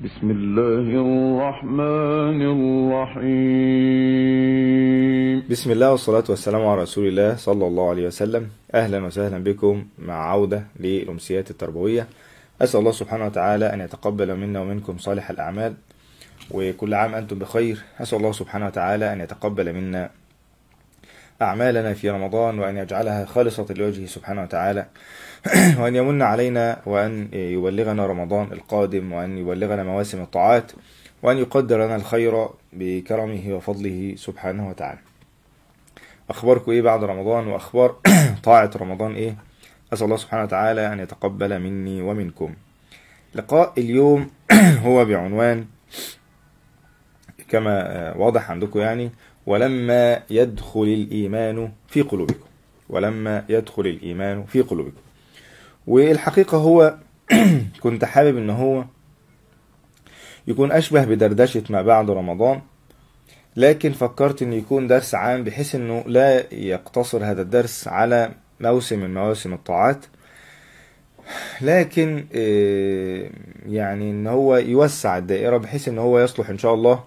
بسم الله الرحمن الرحيم بسم الله والصلاة والسلام على رسول الله صلى الله عليه وسلم أهلا وسهلا بكم مع عودة للأمسيات التربوية أسأل الله سبحانه وتعالى أن يتقبل منا ومنكم صالح الأعمال وكل عام أنتم بخير أسأل الله سبحانه وتعالى أن يتقبل منا أعمالنا في رمضان وأن يجعلها خالصة لوجهه سبحانه وتعالى وأن يمن علينا وأن يبلغنا رمضان القادم وأن يبلغنا مواسم الطاعات وأن يقدر لنا الخير بكرمه وفضله سبحانه وتعالى أخباركم إيه بعد رمضان وأخبار طاعة رمضان إيه أسأل الله سبحانه وتعالى أن يتقبل مني ومنكم لقاء اليوم هو بعنوان كما واضح عندكم يعني ولما يدخل الإيمان في قلوبكم ولما يدخل الإيمان في قلوبكم والحقيقة هو كنت حابب إن هو يكون أشبه بدردشة ما بعد رمضان لكن فكرت إن يكون درس عام بحيث إنه لا يقتصر هذا الدرس على موسم من مواسم الطاعات لكن آه، يعني إن هو يوسع الدائرة بحيث إن هو يصلح إن شاء الله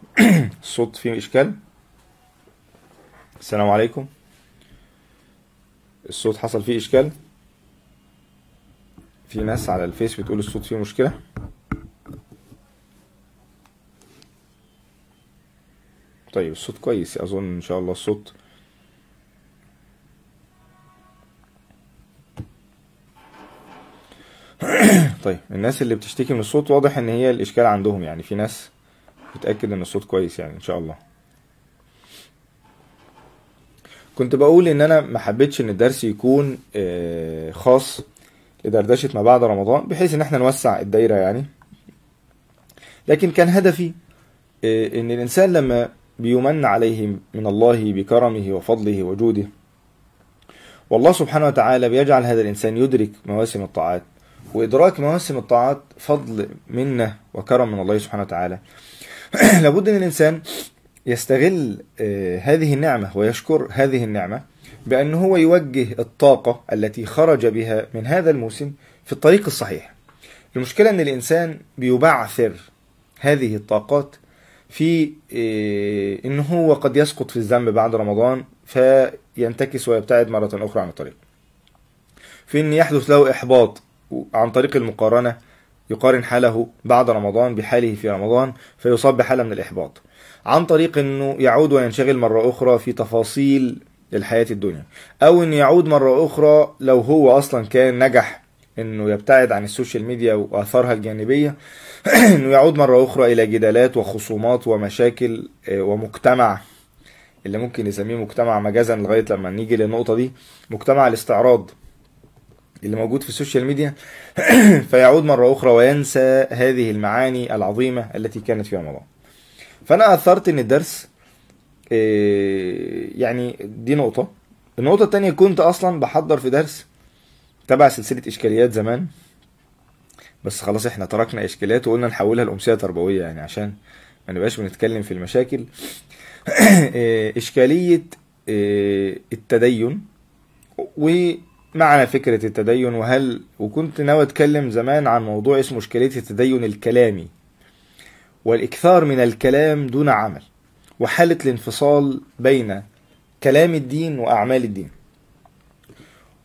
الصوت فيه إشكال السلام عليكم الصوت حصل فيه اشكال في ناس على الفيس بتقول الصوت فيه مشكله طيب الصوت كويس اظن ان شاء الله الصوت طيب الناس اللي بتشتكي من الصوت واضح ان هي الاشكال عندهم يعني في ناس بتاكد ان الصوت كويس يعني ان شاء الله كنت بقول ان انا ما حبيتش ان الدرس يكون آه، خاص لدردشه ما بعد رمضان بحيث ان احنا نوسع الدايره يعني لكن كان هدفي آه، ان الانسان لما بيمن عليه من الله بكرمه وفضله وجوده والله سبحانه وتعالى بيجعل هذا الانسان يدرك مواسم الطاعات وادراك مواسم الطاعات فضل منه وكرم من الله سبحانه وتعالى لابد ان الانسان يستغل آه، هذه النعمة ويشكر هذه النعمة بأن هو يوجه الطاقة التي خرج بها من هذا الموسم في الطريق الصحيح المشكلة أن الإنسان بيبعثر هذه الطاقات في آه، أن هو قد يسقط في الذنب بعد رمضان فينتكس ويبتعد مرة أخرى عن الطريق في أن يحدث له إحباط عن طريق المقارنة يقارن حاله بعد رمضان بحاله في رمضان فيصاب بحالة من الإحباط عن طريق انه يعود وينشغل مرة اخرى في تفاصيل الحياة الدنيا او انه يعود مرة اخرى لو هو اصلا كان نجح انه يبتعد عن السوشيال ميديا واثارها الجانبية انه يعود مرة اخرى الى جدالات وخصومات ومشاكل آه، ومجتمع اللي ممكن نسميه مجتمع مجازا لغاية لما نيجي للنقطة دي مجتمع الاستعراض اللي موجود في السوشيال ميديا فيعود مرة أخرى وينسى هذه المعاني العظيمة التي كانت في رمضان فانا اثرت ان الدرس آه، يعني دي نقطه النقطه التانية كنت اصلا بحضر في درس تبع سلسله اشكاليات زمان بس خلاص احنا تركنا اشكاليات وقلنا نحولها لامسيه تربويه يعني عشان ما نبقاش بنتكلم في المشاكل آه، اشكاليه آه، التدين ومعنى فكره التدين وهل وكنت ناوي اتكلم زمان عن موضوع اسمه اشكاليه التدين الكلامي والاكثار من الكلام دون عمل وحاله الانفصال بين كلام الدين واعمال الدين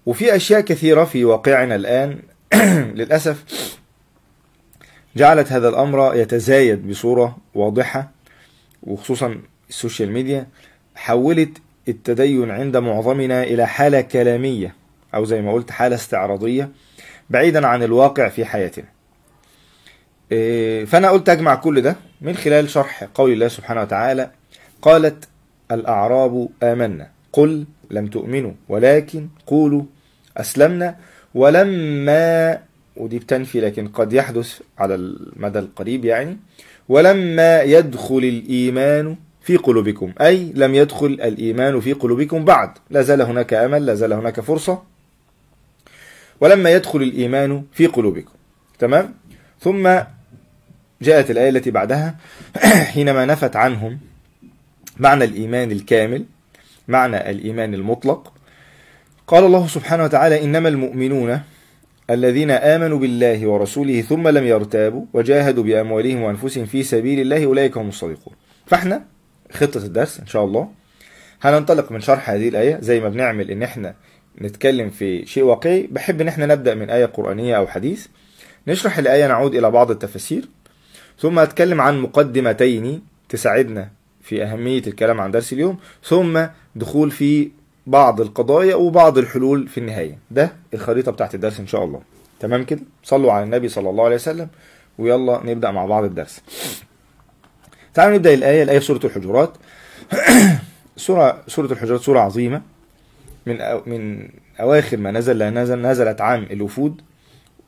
وفي اشياء كثيره في واقعنا الان للاسف جعلت هذا الامر يتزايد بصوره واضحه وخصوصا السوشيال ميديا حولت التدين عند معظمنا الى حاله كلاميه او زي ما قلت حاله استعراضيه بعيدا عن الواقع في حياتنا إيه، فأنا قلت أجمع كل ده من خلال شرح قول الله سبحانه وتعالى قالت الأعراب آمنا قل لم تؤمنوا ولكن قولوا أسلمنا ولما ودي بتنفي لكن قد يحدث على المدى القريب يعني ولما يدخل الإيمان في قلوبكم أي لم يدخل الإيمان في قلوبكم بعد لا زال هناك أمل لا زال هناك فرصة ولما يدخل الإيمان في قلوبكم تمام ثم جاءت الآية التي بعدها حينما نفت عنهم معنى الإيمان الكامل معنى الإيمان المطلق قال الله سبحانه وتعالى إنما المؤمنون الذين آمنوا بالله ورسوله ثم لم يرتابوا وجاهدوا بأموالهم وأنفسهم في سبيل الله أولئك هم الصادقون فإحنا خطة الدرس إن شاء الله هننطلق من شرح هذه الآية زي ما بنعمل إن إحنا نتكلم في شيء واقعي بحب إن إحنا نبدأ من آية قرآنية أو حديث نشرح الآية نعود إلى بعض التفاسير ثم هتكلم عن مقدمتين تساعدنا في أهمية الكلام عن درس اليوم ثم دخول في بعض القضايا وبعض الحلول في النهاية ده الخريطة بتاعت الدرس إن شاء الله تمام كده صلوا على النبي صلى الله عليه وسلم ويلا نبدأ مع بعض الدرس تعالوا نبدأ الآية الآية في سورة الحجرات سورة سورة الحجرات سورة عظيمة من من أواخر ما نزل لها نزل نزلت عام الوفود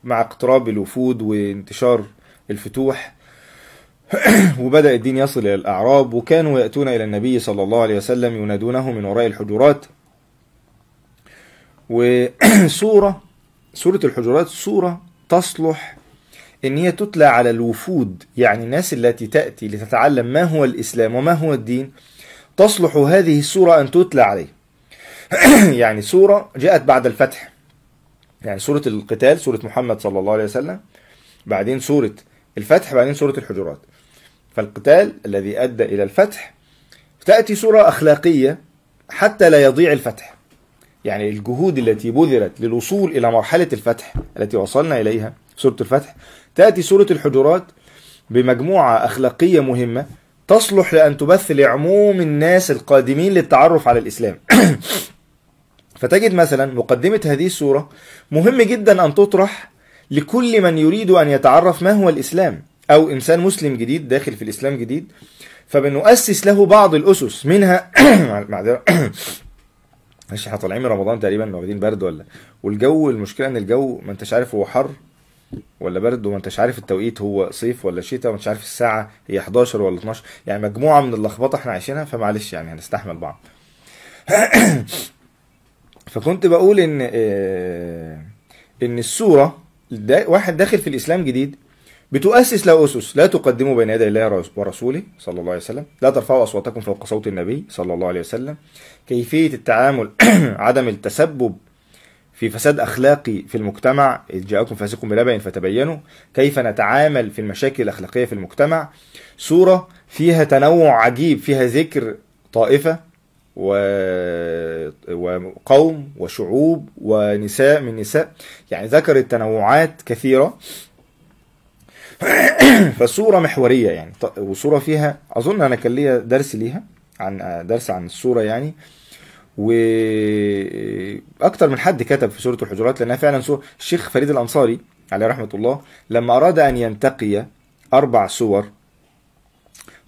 مع اقتراب الوفود وانتشار الفتوح وبدأ الدين يصل إلى الأعراب وكانوا يأتون إلى النبي صلى الله عليه وسلم ينادونه من وراء الحجرات وسورة سورة الحجرات سورة تصلح إن هي تتلى على الوفود يعني الناس التي تأتي لتتعلم ما هو الإسلام وما هو الدين تصلح هذه السورة أن تتلى عليه يعني سورة جاءت بعد الفتح يعني سورة القتال سورة محمد صلى الله عليه وسلم بعدين سورة الفتح بعدين سورة الحجرات فالقتال الذي أدى إلى الفتح تأتي صورة أخلاقية حتى لا يضيع الفتح يعني الجهود التي بذلت للوصول إلى مرحلة الفتح التي وصلنا إليها سورة الفتح تأتي سورة الحجرات بمجموعة أخلاقية مهمة تصلح لأن تبث لعموم الناس القادمين للتعرف على الإسلام فتجد مثلا مقدمة هذه السورة مهم جدا أن تطرح لكل من يريد أن يتعرف ما هو الإسلام أو إنسان مسلم جديد داخل في الإسلام جديد فبنؤسس له بعض الأسس منها معذرة احنا طالعين من رمضان تقريبا واخدين برد ولا والجو المشكله ان الجو ما انتش عارف هو حر ولا برد وما انتش عارف التوقيت هو صيف ولا شتاء وما انتش عارف الساعه هي 11 ولا 12 يعني مجموعه من اللخبطه احنا عايشينها فمعلش يعني هنستحمل بعض فكنت بقول ان آه، ان السوره واحد داخل في الاسلام جديد بتؤسس له أسس لا تقدموا بين يدي الله ورسوله صلى الله عليه وسلم لا ترفعوا أصواتكم فوق صوت النبي صلى الله عليه وسلم كيفية التعامل عدم التسبب في فساد أخلاقي في المجتمع إذ جاءكم فاسق بنبأ فتبينوا كيف نتعامل في المشاكل الأخلاقية في المجتمع سوره فيها تنوع عجيب فيها ذكر طائفة و... وقوم وشعوب ونساء من نساء يعني ذكرت تنوعات كثيرة فالصورة محورية يعني وصورة فيها أظن أنا كان ليا درس ليها عن درس عن الصورة يعني وأكثر من حد كتب في سورة الحجرات لأنها فعلا صورة الشيخ فريد الأنصاري عليه رحمة الله لما أراد أن ينتقي أربع صور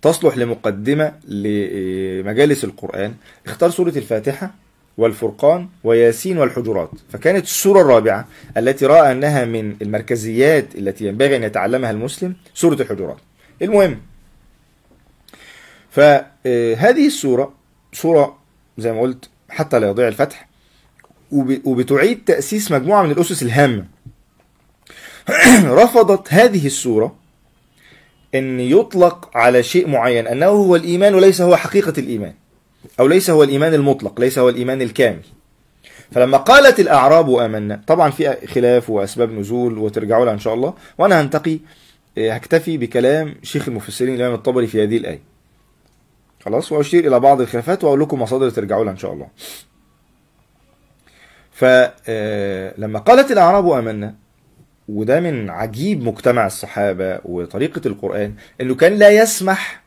تصلح لمقدمة لمجالس القرآن اختار سورة الفاتحة والفرقان وياسين والحجرات فكانت السورة الرابعة التي رأى أنها من المركزيات التي ينبغي أن يتعلمها المسلم سورة الحجرات المهم فهذه السورة سورة زي ما قلت حتى لا يضيع الفتح وبتعيد تأسيس مجموعة من الأسس الهامة رفضت هذه السورة أن يطلق على شيء معين أنه هو الإيمان وليس هو حقيقة الإيمان أو ليس هو الإيمان المطلق ليس هو الإيمان الكامل فلما قالت الأعراب آمنا طبعا في خلاف وأسباب نزول وترجعوا لها إن شاء الله وأنا هنتقي آه، هكتفي بكلام شيخ المفسرين الإمام الطبري في هذه الآية خلاص وأشير إلى بعض الخلافات وأقول لكم مصادر ترجعوا لها إن شاء الله فلما آه، قالت الأعراب آمنا وده من عجيب مجتمع الصحابة وطريقة القرآن أنه كان لا يسمح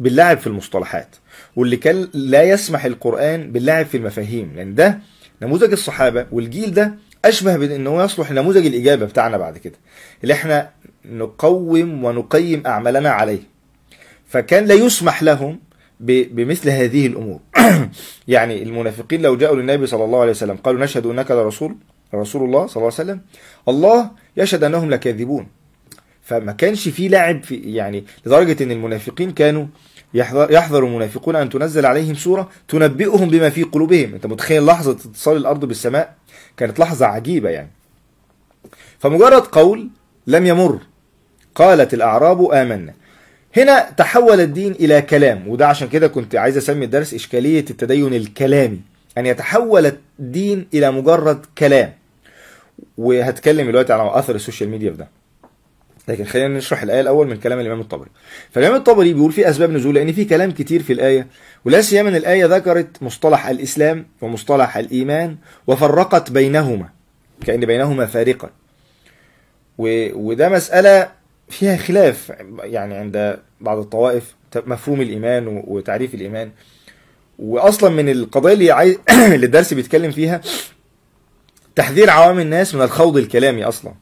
باللعب في المصطلحات واللي كان لا يسمح القرآن باللعب في المفاهيم لأن يعني ده نموذج الصحابة والجيل ده أشبه بأن هو يصلح لنموذج الإجابة بتاعنا بعد كده اللي احنا نقوم ونقيم أعمالنا عليه فكان لا يسمح لهم بمثل هذه الأمور يعني المنافقين لو جاءوا للنبي صلى الله عليه وسلم قالوا نشهد أنك لرسول رسول الله صلى الله عليه وسلم الله يشهد أنهم لكاذبون فما كانش في لعب في يعني لدرجة أن المنافقين كانوا يحذر المنافقون أن تنزل عليهم سورة تنبئهم بما في قلوبهم أنت متخيل لحظة اتصال الأرض بالسماء كانت لحظة عجيبة يعني فمجرد قول لم يمر قالت الأعراب آمنا هنا تحول الدين إلى كلام وده عشان كده كنت عايز أسمي الدرس إشكالية التدين الكلامي أن يتحول الدين إلى مجرد كلام وهتكلم دلوقتي على أثر السوشيال ميديا في ده لكن خلينا نشرح الآية الأول من كلام الإمام الطبري فالإمام الطبري بيقول في أسباب نزول لأن في كلام كتير في الآية ولا سيما أن الآية ذكرت مصطلح الإسلام ومصطلح الإيمان وفرقت بينهما كأن بينهما فارقا. وده مسألة فيها خلاف يعني عند بعض الطوائف مفهوم الإيمان وتعريف الإيمان وأصلا من القضايا اللي, اللي الدرس بيتكلم فيها تحذير عوام الناس من الخوض الكلامي أصلا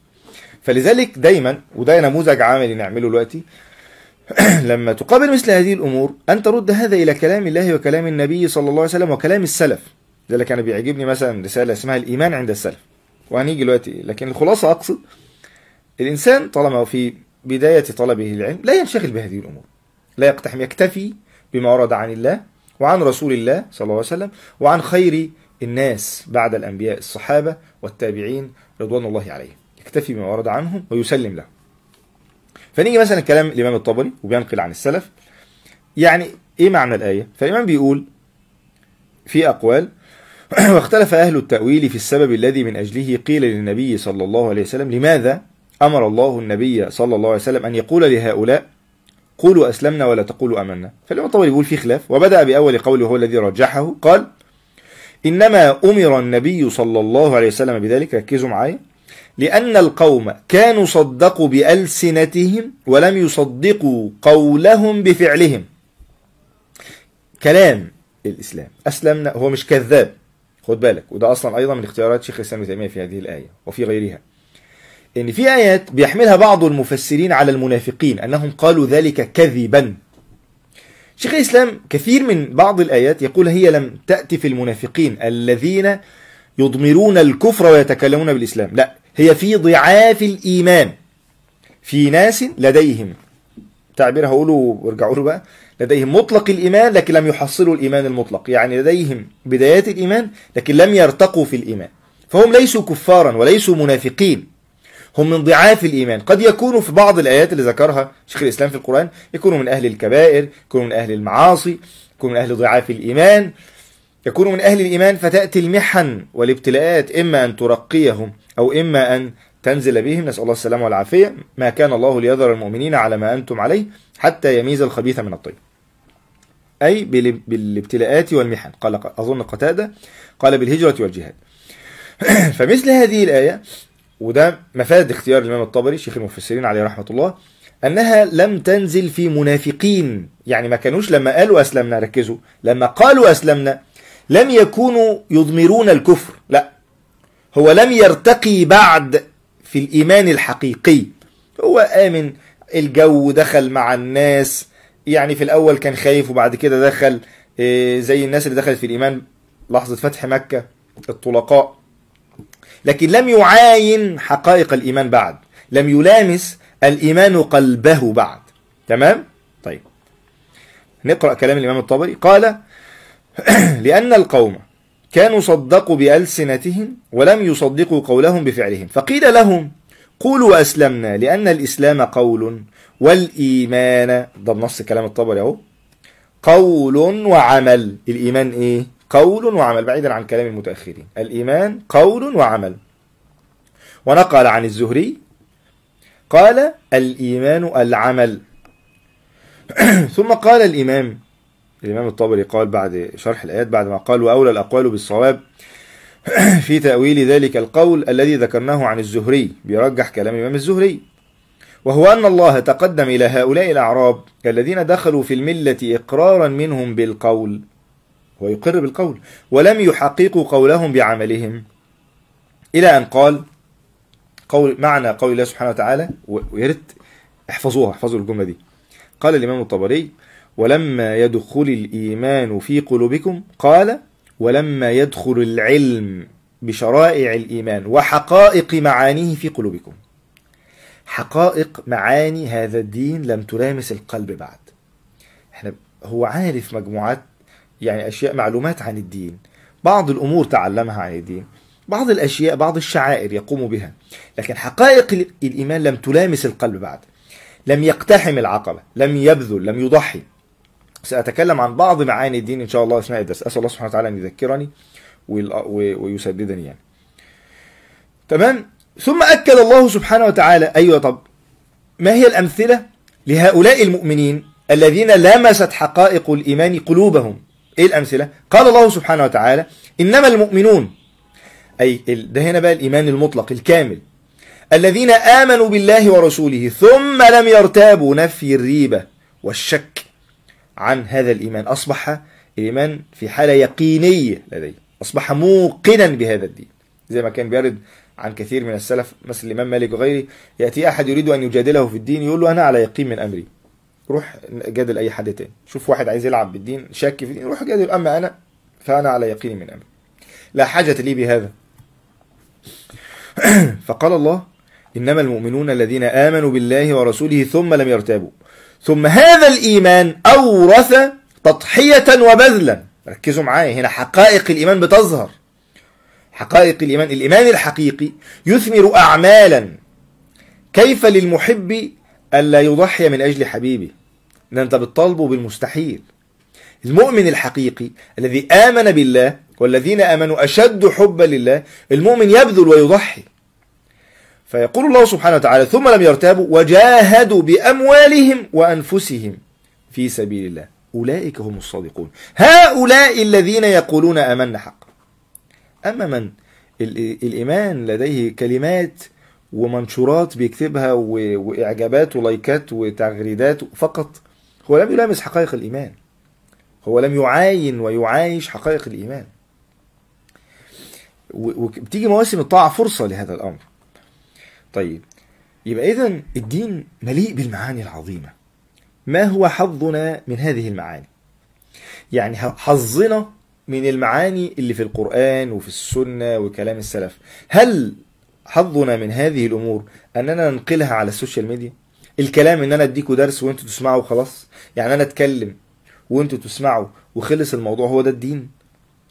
فلذلك دايما وده نموذج عملي نعمله دلوقتي لما تقابل مثل هذه الامور ان ترد هذا الى كلام الله وكلام النبي صلى الله عليه وسلم وكلام السلف لذلك انا بيعجبني مثلا رساله اسمها الايمان عند السلف وهنيجي دلوقتي لكن الخلاصه اقصد الانسان طالما في بدايه طلبه للعلم لا ينشغل بهذه الامور لا يقتحم يكتفي بما ورد عن الله وعن رسول الله صلى الله عليه وسلم وعن خير الناس بعد الانبياء الصحابه والتابعين رضوان الله عليهم يكتفي بما ورد عنهم ويسلم له فنيجي مثلا كلام الإمام الطبري وبينقل عن السلف يعني إيه معنى الآية فالإمام بيقول في أقوال واختلف أهل التأويل في السبب الذي من أجله قيل للنبي صلى الله عليه وسلم لماذا أمر الله النبي صلى الله عليه وسلم أن يقول لهؤلاء قولوا أسلمنا ولا تقولوا أمنا فالإمام الطبري يقول في خلاف وبدأ بأول قوله هو الذي رجحه قال إنما أمر النبي صلى الله عليه وسلم بذلك ركزوا معايا لأن القوم كانوا صدقوا بألسنتهم ولم يصدقوا قولهم بفعلهم كلام الإسلام أسلمنا هو مش كذاب خد بالك وده أصلا أيضا من اختيارات شيخ الإسلام ابن تيمية في هذه الآية وفي غيرها إن في آيات بيحملها بعض المفسرين على المنافقين أنهم قالوا ذلك كذبا شيخ الإسلام كثير من بعض الآيات يقول هي لم تأتي في المنافقين الذين يضمرون الكفر ويتكلمون بالإسلام لا هي في ضعاف الإيمان في ناس لديهم تعبير هقوله وارجعوا له بقى لديهم مطلق الإيمان لكن لم يحصلوا الإيمان المطلق يعني لديهم بدايات الإيمان لكن لم يرتقوا في الإيمان فهم ليسوا كفارا وليسوا منافقين هم من ضعاف الإيمان قد يكونوا في بعض الآيات اللي ذكرها شيخ الإسلام في القرآن يكونوا من أهل الكبائر يكونوا من أهل المعاصي يكونوا من أهل ضعاف الإيمان يكونوا من أهل الإيمان فتأتي المحن والابتلاءات إما أن ترقيهم أو إما أن تنزل بهم نسأل الله السلامة والعافية ما كان الله ليذر المؤمنين على ما أنتم عليه حتى يميز الخبيث من الطيب أي بالابتلاءات والمحن قال أظن قتادة قال بالهجرة والجهاد فمثل هذه الآية وده مفاد اختيار الإمام الطبري شيخ المفسرين عليه رحمة الله أنها لم تنزل في منافقين يعني ما كانوش لما قالوا أسلمنا ركزوا لما قالوا أسلمنا لم يكونوا يضمرون الكفر لا هو لم يرتقي بعد في الإيمان الحقيقي هو آمن الجو دخل مع الناس يعني في الأول كان خايف وبعد كده دخل آه، زي الناس اللي دخلت في الإيمان لحظة فتح مكة الطلقاء لكن لم يعاين حقائق الإيمان بعد لم يلامس الإيمان قلبه بعد تمام؟ طيب نقرأ كلام الإمام الطبري قال لأن القوم كانوا صدقوا بألسنتهم ولم يصدقوا قولهم بفعلهم فقيل لهم قولوا أسلمنا لأن الإسلام قول والإيمان ده بنص كلام الطبري أهو قول وعمل الإيمان إيه؟ قول وعمل بعيدا عن كلام المتأخرين الإيمان قول وعمل ونقل عن الزهري قال الإيمان العمل ثم قال الإمام الإمام الطبري قال بعد شرح الآيات بعد ما قال وأولى الأقوال بالصواب في تأويل ذلك القول الذي ذكرناه عن الزهري بيرجح كلام الإمام الزهري وهو أن الله تقدم إلى هؤلاء الأعراب الذين دخلوا في الملة إقرارا منهم بالقول ويقر بالقول ولم يحققوا قولهم بعملهم إلى أن قال قول معنى قول الله سبحانه وتعالى ويا ريت احفظوها احفظوا الجملة دي قال الإمام الطبري ولما يدخل الإيمان في قلوبكم قال ولما يدخل العلم بشرائع الإيمان وحقائق معانيه في قلوبكم حقائق معاني هذا الدين لم تلامس القلب بعد احنا هو عارف مجموعات يعني أشياء معلومات عن الدين بعض الأمور تعلمها عن الدين بعض الأشياء بعض الشعائر يقوم بها لكن حقائق الإيمان لم تلامس القلب بعد لم يقتحم العقبة لم يبذل لم يضحي سأتكلم عن بعض معاني الدين إن شاء الله أثناء الدرس أسأل الله سبحانه وتعالى أن يذكرني ويسددني يعني تمام ثم أكد الله سبحانه وتعالى أيوة طب ما هي الأمثلة لهؤلاء المؤمنين الذين لمست حقائق الإيمان قلوبهم إيه الأمثلة قال الله سبحانه وتعالى إنما المؤمنون أي ده هنا بقى الإيمان المطلق الكامل الذين آمنوا بالله ورسوله ثم لم يرتابوا نفي الريبة والشك عن هذا الإيمان أصبح الإيمان في حالة يقينية لديه أصبح موقنا بهذا الدين زي ما كان بيرد عن كثير من السلف مثل الإمام مالك وغيره يأتي أحد يريد أن يجادله في الدين يقول له أنا على يقين من أمري روح جادل أي حد تاني شوف واحد عايز يلعب بالدين شاك في الدين روح جادل أما أنا فأنا على يقين من أمري لا حاجة لي بهذا فقال الله إنما المؤمنون الذين آمنوا بالله ورسوله ثم لم يرتابوا ثم هذا الإيمان أورث تضحية وبذلا ركزوا معايا هنا حقائق الإيمان بتظهر حقائق الإيمان الإيمان الحقيقي يثمر أعمالا كيف للمحب ألا يضحي من أجل حبيبه إن أنت بتطالبه بالمستحيل المؤمن الحقيقي الذي آمن بالله والذين آمنوا أشد حبا لله المؤمن يبذل ويضحي فيقول الله سبحانه وتعالى ثم لم يرتابوا وجاهدوا بأموالهم وأنفسهم في سبيل الله أولئك هم الصادقون هؤلاء الذين يقولون أمنا حق أما من الإيمان لديه كلمات ومنشورات بيكتبها وإعجابات ولايكات وتغريدات فقط هو لم يلامس حقائق الإيمان هو لم يعاين ويعايش حقائق الإيمان وبتيجي مواسم الطاعة فرصة لهذا الأمر طيب يبقى إذا الدين مليء بالمعاني العظيمة ما هو حظنا من هذه المعاني يعني حظنا من المعاني اللي في القرآن وفي السنة وكلام السلف هل حظنا من هذه الأمور أننا ننقلها على السوشيال ميديا الكلام ان انا اديكوا درس وانتوا تسمعوا وخلاص يعني انا اتكلم وانتوا تسمعوا وخلص الموضوع هو ده الدين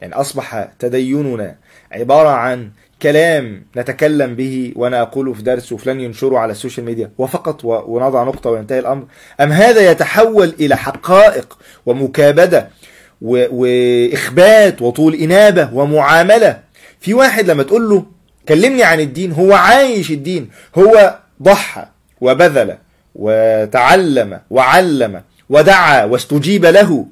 يعني أصبح تديننا عبارة عن كلام نتكلم به وأنا أقوله في درس وفلان ينشره على السوشيال ميديا وفقط ونضع نقطة وينتهي الأمر أم هذا يتحول إلى حقائق ومكابدة وإخبات وطول إنابة ومعاملة في واحد لما تقول له كلمني عن الدين هو عايش الدين هو ضحى وبذل وتعلم وعلم ودعا واستجيب له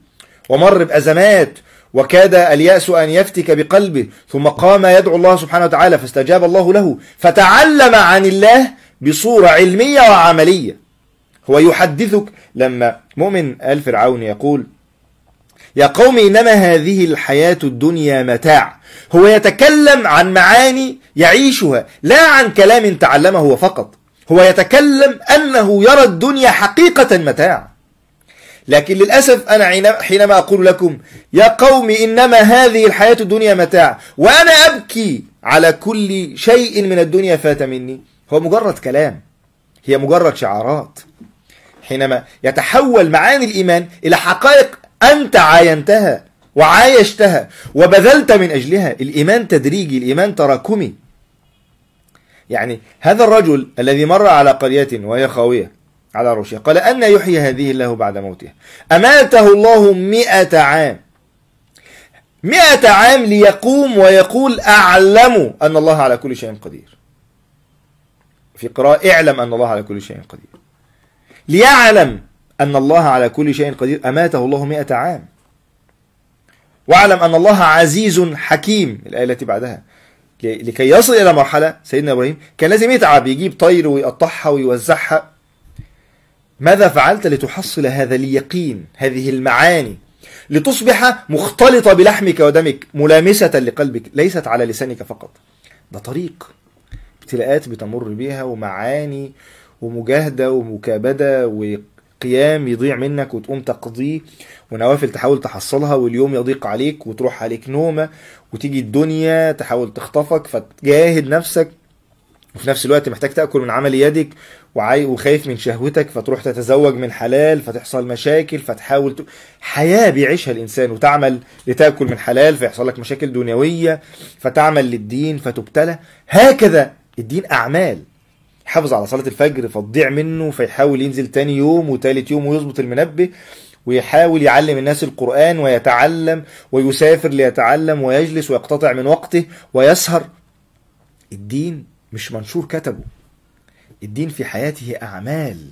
ومر بأزمات وكاد اليأس أن يفتك بقلبه ثم قام يدعو الله سبحانه وتعالى فاستجاب الله له فتعلم عن الله بصورة علمية وعملية هو يحدثك لما مؤمن آل فرعون يقول يا قوم إنما هذه الحياة الدنيا متاع هو يتكلم عن معاني يعيشها لا عن كلام تعلمه فقط هو يتكلم أنه يرى الدنيا حقيقة متاع لكن للأسف أنا حينما أقول لكم يا قوم إنما هذه الحياة الدنيا متاع وأنا أبكي على كل شيء من الدنيا فات مني هو مجرد كلام هي مجرد شعارات حينما يتحول معاني الإيمان إلى حقائق أنت عاينتها وعايشتها وبذلت من أجلها الإيمان تدريجي الإيمان تراكمي يعني هذا الرجل الذي مر على قرية وهي خاوية على عروشه قال أن يحيي هذه الله بعد موتها أماته الله مئة عام مئة عام ليقوم ويقول أعلم أن الله على كل شيء قدير في قراءة اعلم أن الله على كل شيء قدير ليعلم أن الله على كل شيء قدير أماته الله مئة عام واعلم أن الله عزيز حكيم الآية التي بعدها لكي يصل إلى مرحلة سيدنا إبراهيم كان لازم يتعب يجيب طير ويقطعها ويوزعها ماذا فعلت لتحصل هذا اليقين هذه المعاني لتصبح مختلطة بلحمك ودمك ملامسة لقلبك ليست على لسانك فقط ده طريق ابتلاءات بتمر بيها ومعاني ومجاهدة ومكابدة وقيام يضيع منك وتقوم تقضيه ونوافل تحاول تحصلها واليوم يضيق عليك وتروح عليك نومة وتيجي الدنيا تحاول تخطفك فتجاهد نفسك وفي نفس الوقت محتاج تاكل من عمل يدك وعاي وخايف من شهوتك فتروح تتزوج من حلال فتحصل مشاكل فتحاول ت... حياة بيعيشها الإنسان وتعمل لتأكل من حلال فيحصل لك مشاكل دنيوية فتعمل للدين فتبتلى هكذا الدين أعمال يحافظ على صلاة الفجر فتضيع منه فيحاول ينزل تاني يوم وتالت يوم ويظبط المنبه ويحاول يعلم الناس القرآن ويتعلم ويسافر ليتعلم ويجلس ويقتطع من وقته ويسهر الدين مش منشور كتبه الدين في حياته أعمال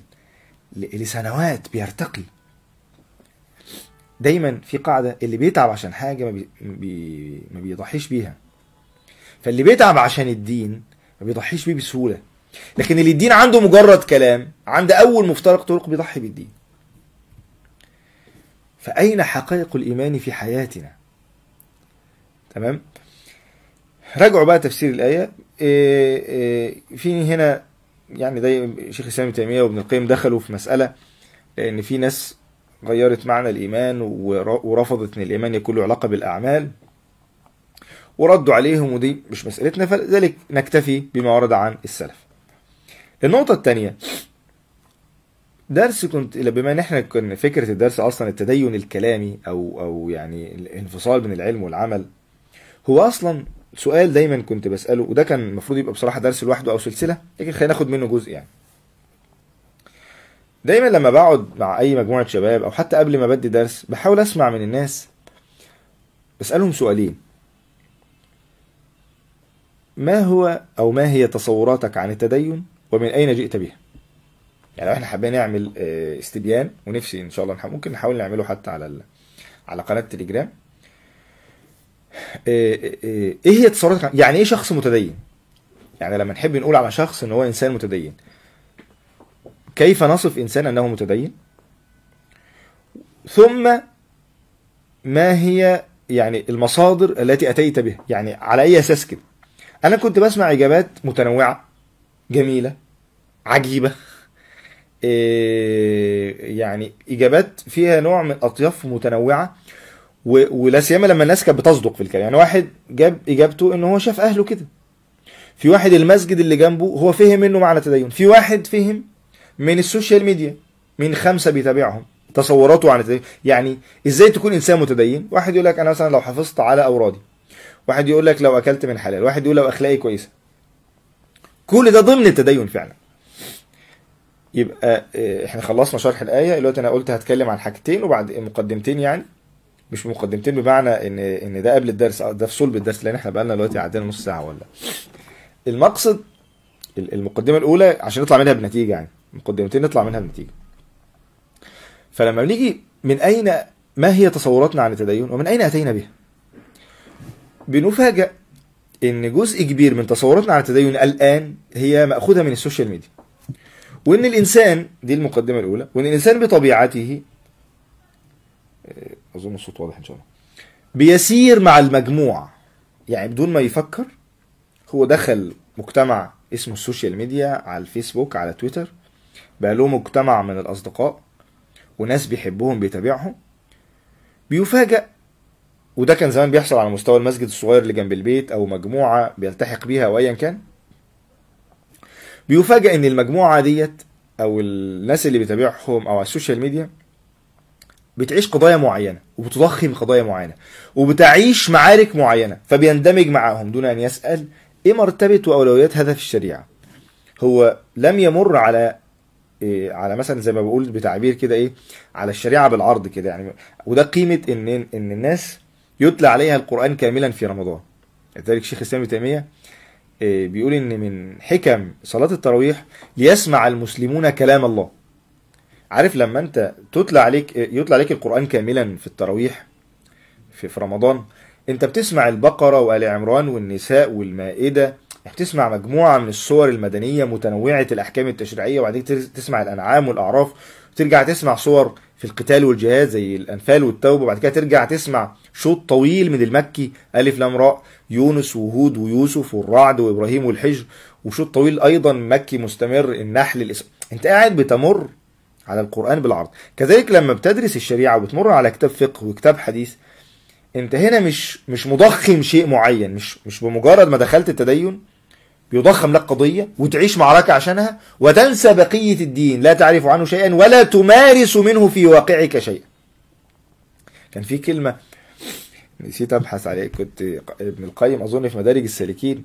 لسنوات بيرتقي دايما في قاعدة اللي بيتعب عشان حاجة ما, بي... ما بيضحيش بيها فاللي بيتعب عشان الدين ما بيضحيش بيه بسهولة لكن اللي الدين عنده مجرد كلام عند أول مفترق طرق بيضحي بالدين فأين حقائق الإيمان في حياتنا تمام راجعوا بقى تفسير الآية إيه، إيه، في هنا يعني زي شيخ الاسلام تيميه وابن القيم دخلوا في مساله ان في ناس غيرت معنى الايمان ورفضت ان الايمان يكون له علاقه بالاعمال وردوا عليهم ودي مش مسألتنا فلذلك نكتفي بما ورد عن السلف النقطة الثانية درس كنت بما ان احنا كنا فكرة الدرس اصلا التدين الكلامي او او يعني الانفصال بين العلم والعمل هو اصلا سؤال دايما كنت بساله وده كان المفروض يبقى بصراحه درس لوحده او سلسله لكن خلينا ناخد منه جزء يعني دايما لما بقعد مع اي مجموعه شباب او حتى قبل ما بدي درس بحاول اسمع من الناس بسالهم سؤالين ما هو او ما هي تصوراتك عن التدين ومن اين جئت بها يعني لو احنا حابين نعمل آه، استبيان ونفسي ان شاء الله ممكن نحاول نعمله حتى على على قناه تليجرام إيه،, إيه،, ايه هي تصرفاتك يعني ايه شخص متدين يعني لما نحب نقول على شخص ان هو انسان متدين كيف نصف انسان انه متدين ثم ما هي يعني المصادر التي اتيت بها يعني على اي اساس كده انا كنت بسمع اجابات متنوعه جميله عجيبه إيه، يعني اجابات فيها نوع من اطياف متنوعه ولا سيما لما الناس كانت بتصدق في الكلام يعني واحد جاب اجابته ان هو شاف اهله كده في واحد المسجد اللي جنبه هو فهم منه معنى تدين في واحد فهم من السوشيال ميديا من خمسه بيتابعهم تصوراته عن التدين يعني ازاي تكون انسان متدين واحد يقول لك انا مثلا لو حافظت على اورادي واحد يقول لك لو اكلت من حلال واحد يقول لو اخلاقي كويسه كل ده ضمن التدين فعلا يبقى آه، احنا خلصنا شرح الايه دلوقتي انا قلت هتكلم عن حاجتين وبعد مقدمتين يعني مش مقدمتين بمعنى ان ان ده قبل الدرس ده في صلب الدرس لان احنا بقالنا دلوقتي عدينا نص ساعه ولا المقصد المقدمه الاولى عشان نطلع منها بنتيجه يعني مقدمتين نطلع منها بنتيجه فلما بنيجي من اين ما هي تصوراتنا عن التدين ومن اين اتينا بها بنفاجئ ان جزء كبير من تصوراتنا عن التدين الان هي ماخوذه من السوشيال ميديا وان الانسان دي المقدمه الاولى وان الانسان بطبيعته اظن الصوت واضح ان شاء الله بيسير مع المجموع يعني بدون ما يفكر هو دخل مجتمع اسمه السوشيال ميديا على الفيسبوك على تويتر بقى له مجتمع من الاصدقاء وناس بيحبهم بيتابعهم بيفاجئ وده كان زمان بيحصل على مستوى المسجد الصغير اللي جنب البيت او مجموعه بيلتحق بيها او ايا كان بيفاجئ ان المجموعه ديت او الناس اللي بيتابعهم او على السوشيال ميديا بتعيش قضايا معينه وبتضخم قضايا معينه وبتعيش معارك معينه فبيندمج معاهم دون ان يسال ايه مرتبه واولويات هذا في الشريعه هو لم يمر على إيه على مثلا زي ما بقول بتعبير كده ايه على الشريعه بالعرض كده يعني وده قيمه ان ان الناس يتلى عليها القران كاملا في رمضان لذلك شيخ الاسلام ابن تيميه إيه، بيقول ان من حكم صلاه التراويح ليسمع المسلمون كلام الله عارف لما انت تطلع عليك يطلع عليك القران كاملا في التراويح في, في رمضان انت بتسمع البقره وال عمران والنساء والمائده بتسمع مجموعه من الصور المدنيه متنوعه الاحكام التشريعيه وبعدين تسمع الانعام والاعراف ترجع تسمع صور في القتال والجهاد زي الانفال والتوبه وبعد كده ترجع تسمع شوط طويل من المكي الف لام راء يونس وهود ويوسف والرعد وابراهيم والحجر وشوط طويل ايضا مكي مستمر النحل الإس... انت قاعد بتمر على القرآن بالعرض كذلك لما بتدرس الشريعة وبتمر على كتاب فقه وكتاب حديث انت هنا مش مش مضخم شيء معين مش مش بمجرد ما دخلت التدين بيضخم لك قضية وتعيش معركة عشانها وتنسى بقية الدين لا تعرف عنه شيئا ولا تمارس منه في واقعك شيئا كان في كلمة نسيت أبحث عليه كنت ابن القيم أظن في مدارج السالكين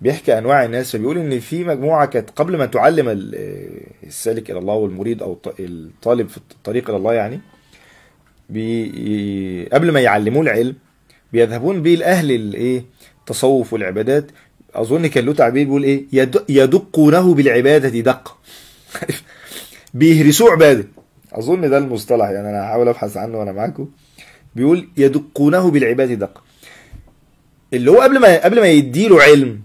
بيحكي انواع الناس فبيقول ان في مجموعه كانت قبل ما تعلم السالك الى الله والمريد او الطالب في الطريق الى الله يعني بي قبل ما يعلموه العلم بيذهبون بيه لاهل الايه التصوف والعبادات اظن كان له تعبير بيقول ايه يدقونه بالعباده دق بيهرسوه عباده اظن ده المصطلح يعني انا هحاول ابحث عنه وانا معاكم بيقول يدقونه بالعباده دق اللي هو قبل ما قبل ما يديله علم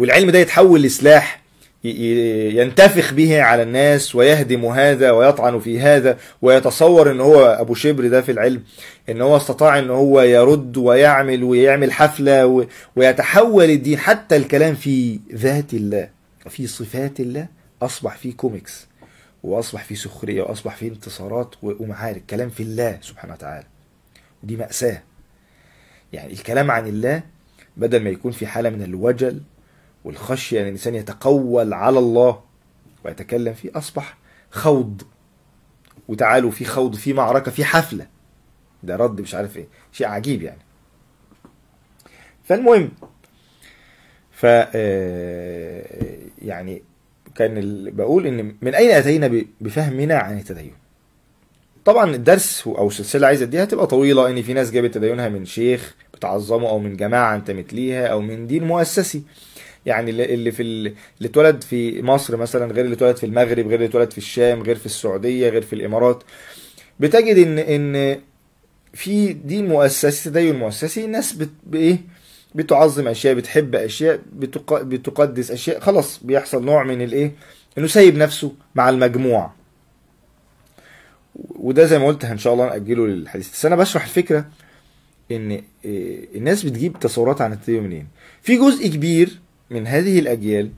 والعلم ده يتحول لسلاح ينتفخ به على الناس ويهدم هذا ويطعن في هذا ويتصور ان هو ابو شبر ده في العلم ان هو استطاع ان هو يرد ويعمل ويعمل حفله ويتحول الدين حتى الكلام في ذات الله في صفات الله اصبح في كوميكس واصبح في سخريه واصبح في انتصارات ومعارك كلام في الله سبحانه وتعالى ودي ماساه يعني الكلام عن الله بدل ما يكون في حاله من الوجل والخشية أن الإنسان يتقول على الله ويتكلم فيه أصبح خوض وتعالوا في خوض في معركة في حفلة ده رد مش عارف إيه شيء عجيب يعني فالمهم ف آه، يعني كان بقول ان من اين اتينا بفهمنا عن التدين طبعا الدرس او السلسله عايز اديها تبقى طويله ان في ناس جابت تدينها من شيخ بتعظمه او من جماعه انتمت ليها او من دين مؤسسي يعني اللي في اللي اتولد في مصر مثلا غير اللي اتولد في المغرب غير اللي اتولد في الشام غير في السعوديه غير في الامارات بتجد ان ان في دين مؤسسي تدين مؤسسي ناس بت بايه بتعظم اشياء بتحب اشياء بتق... بتقدس اشياء خلاص بيحصل نوع من الايه انه سايب نفسه مع المجموع وده زي ما قلت ان شاء الله ناجله للحديث بس انا بشرح الفكره ان إيه، الناس بتجيب تصورات عن التدين منين في جزء كبير من هذه الأجيال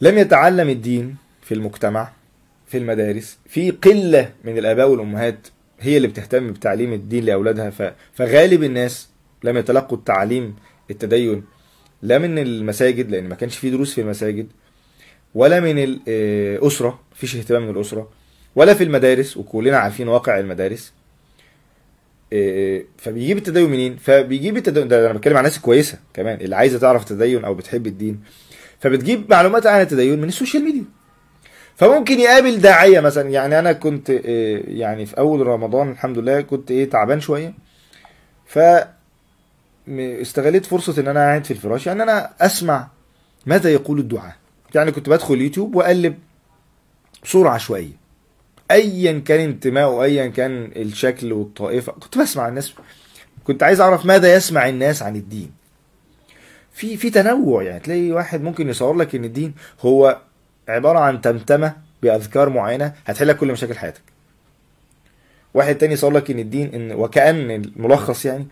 لم يتعلم الدين في المجتمع في المدارس في قلة من الآباء والأمهات هي اللي بتهتم بتعليم الدين لأولادها فغالب الناس لم يتلقوا التعليم التدين لا من المساجد لأن ما كانش في دروس في المساجد ولا من الأسرة آه، مفيش اهتمام من الأسرة ولا في المدارس وكلنا عارفين واقع المدارس آه، فبيجيب التدين منين؟ فبيجيب التدين ده انا بتكلم عن الناس الكويسه كمان اللي عايزه تعرف التدين او بتحب الدين فبتجيب معلومات عن التدين من السوشيال ميديا فممكن يقابل داعيه مثلا يعني انا كنت آه، يعني في اول رمضان الحمد لله كنت ايه تعبان شويه ف استغليت فرصه ان انا قاعد في الفراش يعني انا اسمع ماذا يقول الدعاء يعني كنت بدخل يوتيوب واقلب صوره عشوائيه ايا كان انتمائه ايا كان الشكل والطائفه كنت بسمع الناس كنت عايز اعرف ماذا يسمع الناس عن الدين في في تنوع يعني تلاقي واحد ممكن يصور لك ان الدين هو عباره عن تمتمه باذكار معينه هتحل لك كل مشاكل حياتك واحد تاني يصور لك ان الدين ان وكان الملخص يعني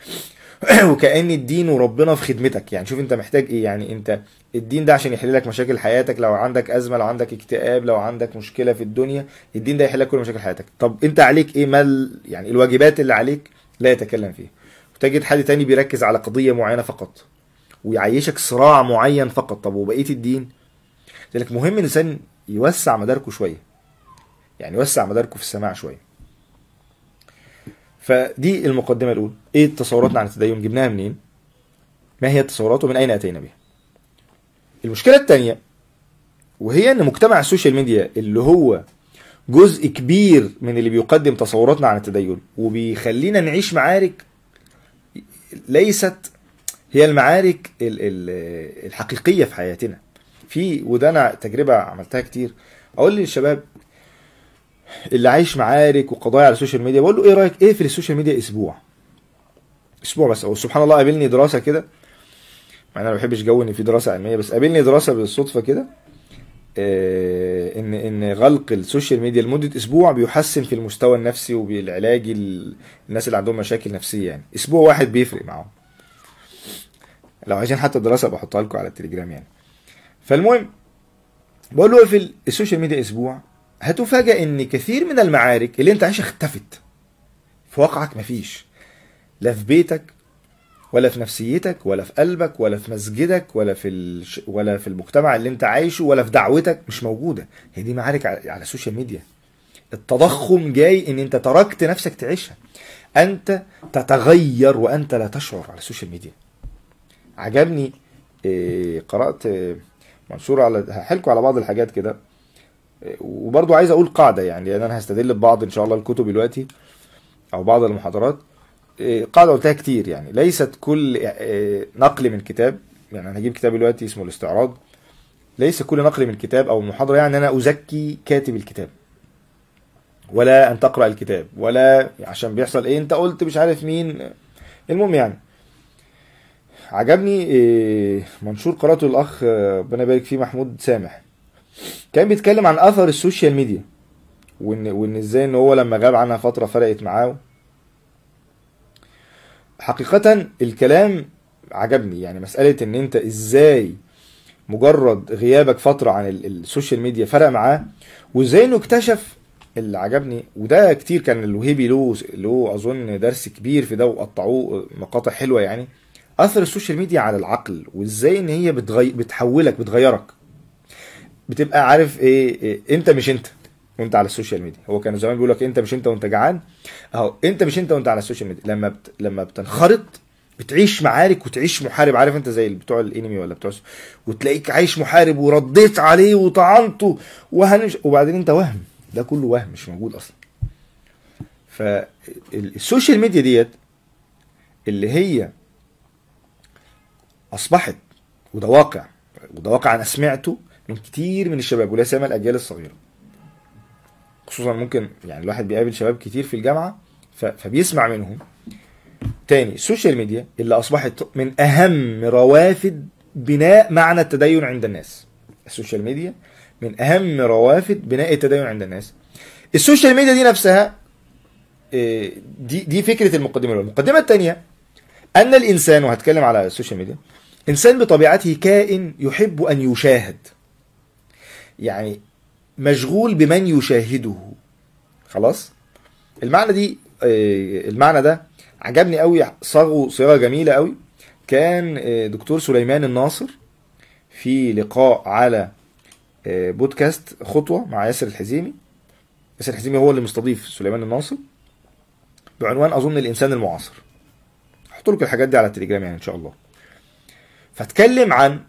وكأن الدين وربنا في خدمتك يعني شوف انت محتاج ايه يعني انت الدين ده عشان يحل لك مشاكل حياتك لو عندك ازمه لو عندك اكتئاب لو عندك مشكله في الدنيا الدين ده يحل لك كل مشاكل حياتك طب انت عليك ايه مال يعني الواجبات اللي عليك لا يتكلم فيها وتجد حد تاني بيركز على قضيه معينه فقط ويعيشك صراع معين فقط طب وبقيه الدين لذلك مهم الانسان يوسع مداركه شويه يعني يوسع مداركه في السماع شويه فدي المقدمه الاولى ايه تصوراتنا عن التدين جبناها منين ما هي التصورات ومن اين اتينا بها المشكله الثانيه وهي ان مجتمع السوشيال ميديا اللي هو جزء كبير من اللي بيقدم تصوراتنا عن التدين وبيخلينا نعيش معارك ليست هي المعارك الحقيقيه في حياتنا في وده انا تجربه عملتها كتير اقول للشباب اللي عايش معارك وقضايا على السوشيال ميديا بقول له ايه رايك اقفل إيه السوشيال ميديا اسبوع اسبوع بس او سبحان الله قابلني دراسه كده مع انا ما بحبش جو ان في دراسه علميه بس قابلني دراسه بالصدفه كده آه، ان ان غلق السوشيال ميديا لمده اسبوع بيحسن في المستوى النفسي وبالعلاج الناس اللي عندهم مشاكل نفسيه يعني اسبوع واحد بيفرق معاهم لو عايزين حتى الدراسه بحطها لكم على التليجرام يعني فالمهم بقول له اقفل السوشيال ميديا اسبوع هتفاجئ ان كثير من المعارك اللي انت عايشها اختفت في واقعك مفيش لا في بيتك ولا في نفسيتك ولا في قلبك ولا في مسجدك ولا في الش... ولا في المجتمع اللي انت عايشه ولا في دعوتك مش موجوده هي دي معارك على, على السوشيال ميديا التضخم جاي ان انت تركت نفسك تعيشها انت تتغير وانت لا تشعر على السوشيال ميديا عجبني آه، قرات آه، منشور على هحلكوا على بعض الحاجات كده آه، وبرضو عايز اقول قاعده يعني لان انا هستدل ببعض ان شاء الله الكتب دلوقتي او بعض المحاضرات إيه، قاعده قلتها كتير يعني ليست كل إيه، نقل من كتاب يعني انا هجيب كتاب دلوقتي اسمه الاستعراض ليس كل نقل من كتاب او محاضره يعني انا ازكي كاتب الكتاب ولا ان تقرا الكتاب ولا عشان بيحصل ايه انت قلت مش عارف مين المهم يعني عجبني إيه، منشور قراته الاخ ربنا يبارك فيه محمود سامح كان بيتكلم عن اثر السوشيال ميديا وان وان ازاي ان هو لما غاب عنها فتره فرقت معاه حقيقة الكلام عجبني يعني مسألة ان انت ازاي مجرد غيابك فترة عن السوشيال ميديا فرق معاه وازاي انه اكتشف اللي عجبني وده كتير كان الوهيبي له له اظن درس كبير في ده وقطعوه مقاطع حلوة يعني اثر السوشيال ميديا على العقل وازاي ان هي بتغي... بتحولك بتغيرك بتبقى عارف ايه, إيه انت مش انت وانت على السوشيال ميديا هو كان زمان بيقول لك انت مش انت وانت جعان اهو انت مش انت وانت على السوشيال ميديا لما بت... لما بتنخرط بتعيش معارك وتعيش محارب عارف انت زي بتوع الانمي ولا بتوع وتلاقيك عايش محارب ورديت عليه وطعنته وهنش وبعدين انت وهم ده كله وهم مش موجود اصلا فالسوشيال ميديا ديت اللي هي اصبحت وده واقع وده واقع انا سمعته من كتير من الشباب ولا سيما الاجيال الصغيره خصوصا ممكن يعني الواحد بيقابل شباب كتير في الجامعه فبيسمع منهم تاني السوشيال ميديا اللي اصبحت من اهم روافد بناء معنى التدين عند الناس السوشيال ميديا من اهم روافد بناء التدين عند الناس السوشيال ميديا دي نفسها آه، دي دي فكره المقدمه الاولى المقدمه الثانيه ان الانسان وهتكلم على السوشيال ميديا انسان بطبيعته كائن يحب ان يشاهد يعني مشغول بمن يشاهده خلاص المعنى دي آه، المعنى ده عجبني قوي صاغه صياغه جميله قوي كان آه، دكتور سليمان الناصر في لقاء على آه، بودكاست خطوه مع ياسر الحزيمي ياسر الحزيمي هو اللي مستضيف سليمان الناصر بعنوان اظن الانسان المعاصر هحط لكم الحاجات دي على التليجرام يعني ان شاء الله فاتكلم عن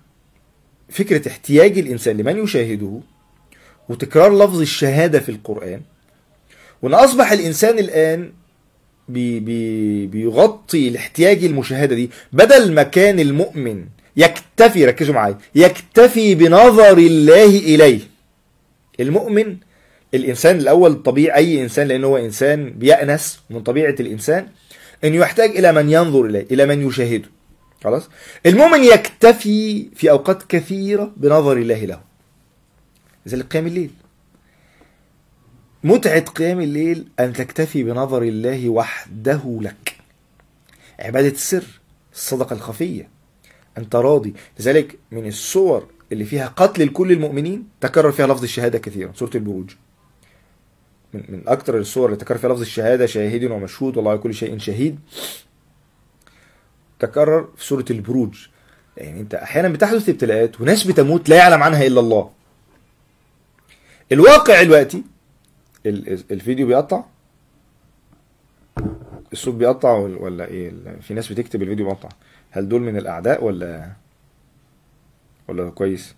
فكره احتياج الانسان لمن يشاهده وتكرار لفظ الشهادة في القرآن وأن أصبح الإنسان الآن بي بي بيغطي الاحتياج المشاهدة دي بدل ما كان المؤمن يكتفي ركزوا معايا يكتفي بنظر الله إليه المؤمن الإنسان الأول طبيعي أي إنسان لأنه هو إنسان بيأنس من طبيعة الإنسان أن يحتاج إلى من ينظر إليه إلى من يشاهده خلاص المؤمن يكتفي في أوقات كثيرة بنظر الله له مثل قيام الليل متعة قيام الليل أن تكتفي بنظر الله وحده لك عبادة السر الصدقة الخفية أنت راضي لذلك من الصور اللي فيها قتل لكل المؤمنين تكرر فيها لفظ الشهادة كثيرا سورة البروج من, من أكثر الصور اللي تكرر فيها لفظ الشهادة شاهد ومشهود والله على كل شيء شهيد تكرر في سورة البروج يعني أنت أحيانا بتحدث ابتلاءات وناس بتموت لا يعلم عنها إلا الله الواقع دلوقتي الفيديو بيقطع الصوت بيقطع ولا ايه في ناس بتكتب الفيديو بيقطع هل دول من الاعداء ولا ولا كويس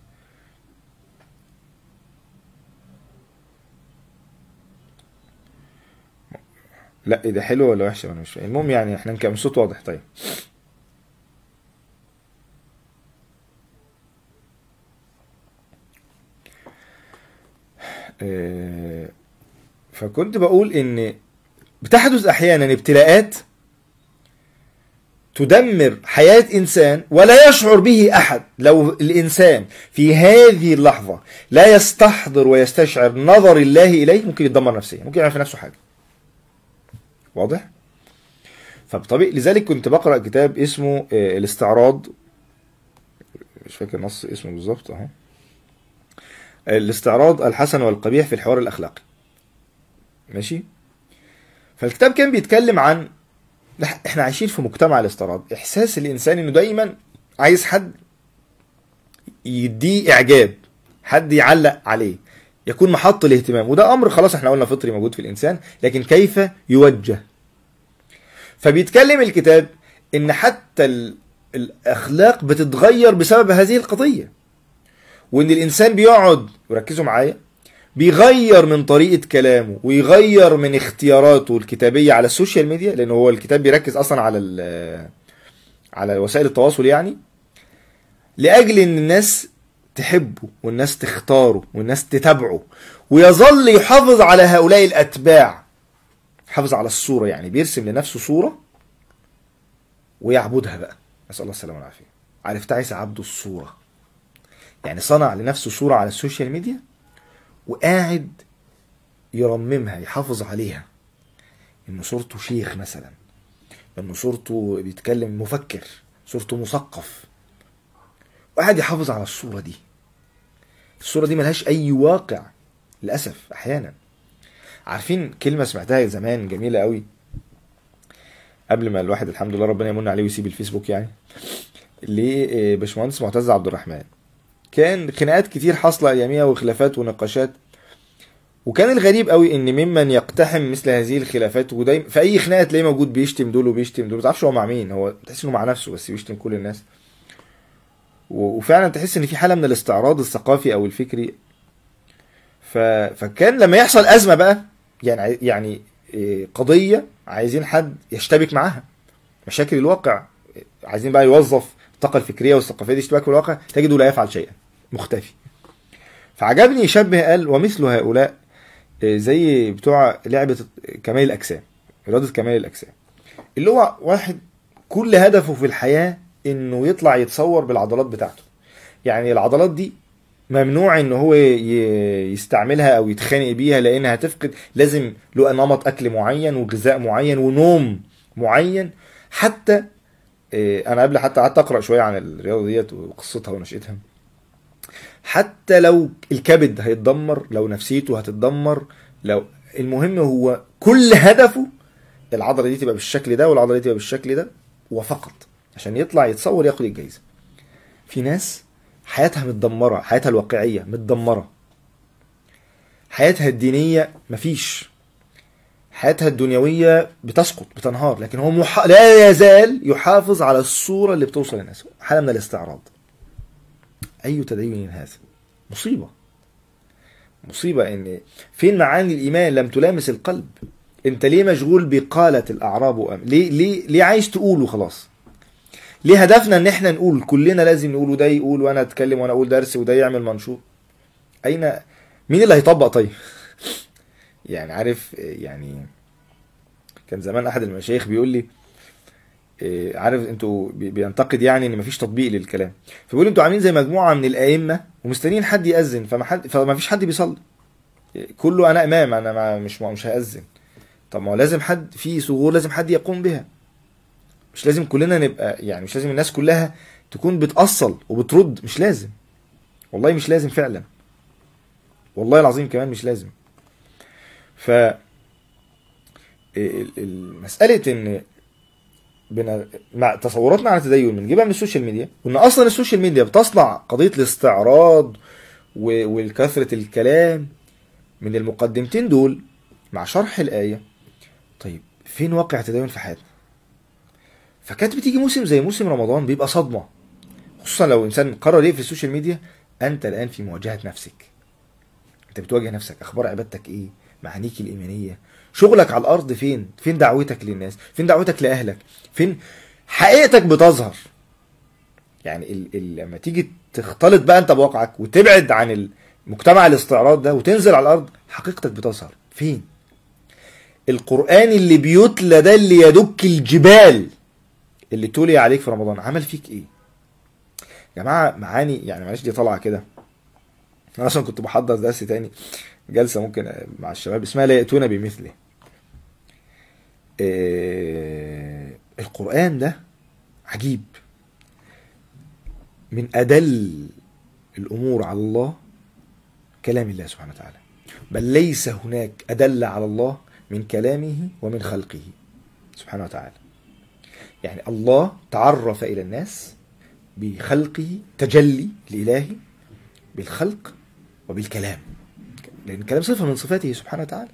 لا ايه ده حلو ولا وحش انا مش فاهم المهم يعني احنا كان صوت واضح طيب آه، فكنت بقول ان بتحدث احيانا ابتلاءات تدمر حياة إنسان ولا يشعر به أحد لو الإنسان في هذه اللحظة لا يستحضر ويستشعر نظر الله إليه ممكن يتدمر نفسيا ممكن يعمل في نفسه حاجة واضح؟ فبطبيعي لذلك كنت بقرأ كتاب اسمه آه، الاستعراض مش فاكر نص اسمه بالظبط أهو الاستعراض الحسن والقبيح في الحوار الأخلاقي ماشي فالكتاب كان بيتكلم عن احنا عايشين في مجتمع الاستعراض احساس الانسان انه دايما عايز حد يديه اعجاب حد يعلق عليه يكون محط الاهتمام وده امر خلاص احنا قلنا فطري موجود في الانسان لكن كيف يوجه فبيتكلم الكتاب ان حتى الاخلاق بتتغير بسبب هذه القضيه وان الانسان بيقعد وركزوا معايا بيغير من طريقه كلامه ويغير من اختياراته الكتابيه على السوشيال ميديا لان هو الكتاب بيركز اصلا على على وسائل التواصل يعني لاجل ان الناس تحبه والناس تختاره والناس تتابعه ويظل يحافظ على هؤلاء الاتباع حافظ على الصوره يعني بيرسم لنفسه صوره ويعبدها بقى نسال الله السلامه والعافيه عرفت عيسى عبده الصوره يعني صنع لنفسه صورة على السوشيال ميديا وقاعد يرممها يحافظ عليها إن صورته شيخ مثلا إن صورته بيتكلم مفكر صورته مثقف وقاعد يحافظ على الصورة دي الصورة دي ملهاش أي واقع للأسف أحيانا عارفين كلمة سمعتها زمان جميلة قوي قبل ما الواحد الحمد لله ربنا يمن عليه ويسيب الفيسبوك يعني لباشمهندس آه، معتز عبد الرحمن كان خناقات كتير حاصلة أياميها وخلافات ونقاشات وكان الغريب قوي ان ممن يقتحم مثل هذه الخلافات ودايما في اي خناقه تلاقيه موجود بيشتم دول وبيشتم دول ما تعرفش هو مع مين هو تحس انه مع نفسه بس بيشتم كل الناس وفعلا تحس ان في حاله من الاستعراض الثقافي او الفكري ف... فكان لما يحصل ازمه بقى يعني يعني آه، قضيه عايزين حد يشتبك معاها مشاكل الواقع آه، عايزين بقى يوظف الطاقة الفكرية والثقافية دي اشتباك بالواقع تجده لا يفعل شيئا مختفي فعجبني يشبه قال ومثل هؤلاء آه، زي بتوع لعبة كمال الأجسام إرادة كمال الأجسام اللي هو واحد كل هدفه في الحياة إنه يطلع يتصور بالعضلات بتاعته يعني العضلات دي ممنوع ان هو يستعملها او يتخانق بيها لانها هتفقد لازم له نمط اكل معين وغذاء معين ونوم معين حتى إيه، انا قبل حتى قعدت اقرا شويه عن الرياضه ديت وقصتها ونشاتها حتى لو الكبد هيتدمر لو نفسيته هتتدمر لو المهم هو كل هدفه العضله دي تبقى بالشكل ده والعضله دي تبقى بالشكل ده وفقط عشان يطلع يتصور ياخد الجايزه في ناس حياتها متدمره حياتها الواقعيه متدمره حياتها الدينيه مفيش حياتها الدنيوية بتسقط بتنهار لكن هو مح... لا يزال يحافظ على الصورة اللي بتوصل للناس حالة من الاستعراض أي تدين هذا مصيبة مصيبة إن فين معاني الإيمان لم تلامس القلب أنت ليه مشغول بقالة الأعراب وأم ليه ليه ليه عايز تقوله خلاص ليه هدفنا إن إحنا نقول كلنا لازم نقوله ده يقول وأنا أتكلم وأنا أقول درس وده يعمل منشور أين مين اللي هيطبق طيب يعني عارف يعني كان زمان احد المشايخ بيقول لي إيه، عارف انتوا بينتقد يعني ان مفيش تطبيق للكلام فبيقول انتوا عاملين زي مجموعه من الائمه ومستنيين حد ياذن فما حد فما فيش حد بيصلي كله انا امام انا مش مش هاذن طب ما هو لازم حد في ثغور لازم حد يقوم بها مش لازم كلنا نبقى يعني مش لازم الناس كلها تكون بتأصل وبترد مش لازم والله مش لازم فعلا والله العظيم كمان مش لازم ف مساله ان بنا... مع تصوراتنا عن التدين بنجيبها من السوشيال ميديا وان اصلا السوشيال ميديا بتصنع قضيه الاستعراض و... والكثره الكلام من المقدمتين دول مع شرح الايه طيب فين واقع التدين في حياتنا فكانت بتيجي موسم زي موسم رمضان بيبقى صدمه خصوصا لو انسان قرر ايه في السوشيال ميديا انت الان في مواجهه نفسك انت بتواجه نفسك اخبار عبادتك ايه معانيك الايمانيه شغلك على الارض فين فين دعوتك للناس فين دعوتك لاهلك فين حقيقتك بتظهر يعني ال... ال... لما تيجي تختلط بقى انت بواقعك وتبعد عن المجتمع الاستعراض ده وتنزل على الارض حقيقتك بتظهر فين القران اللي بيتلى ده اللي يدك الجبال اللي تولي عليك في رمضان عمل فيك ايه يا جماعه معاني يعني معلش دي طالعه كده انا اصلا كنت بحضر درس تاني جلسه ممكن مع الشباب اسمها لا ياتون بمثله آه، القران ده عجيب من ادل الامور على الله كلام الله سبحانه وتعالى بل ليس هناك ادل على الله من كلامه ومن خلقه سبحانه وتعالى يعني الله تعرف الى الناس بخلقه تجلي الالهي بالخلق وبالكلام لأن الكلام صفة من صفاته سبحانه وتعالى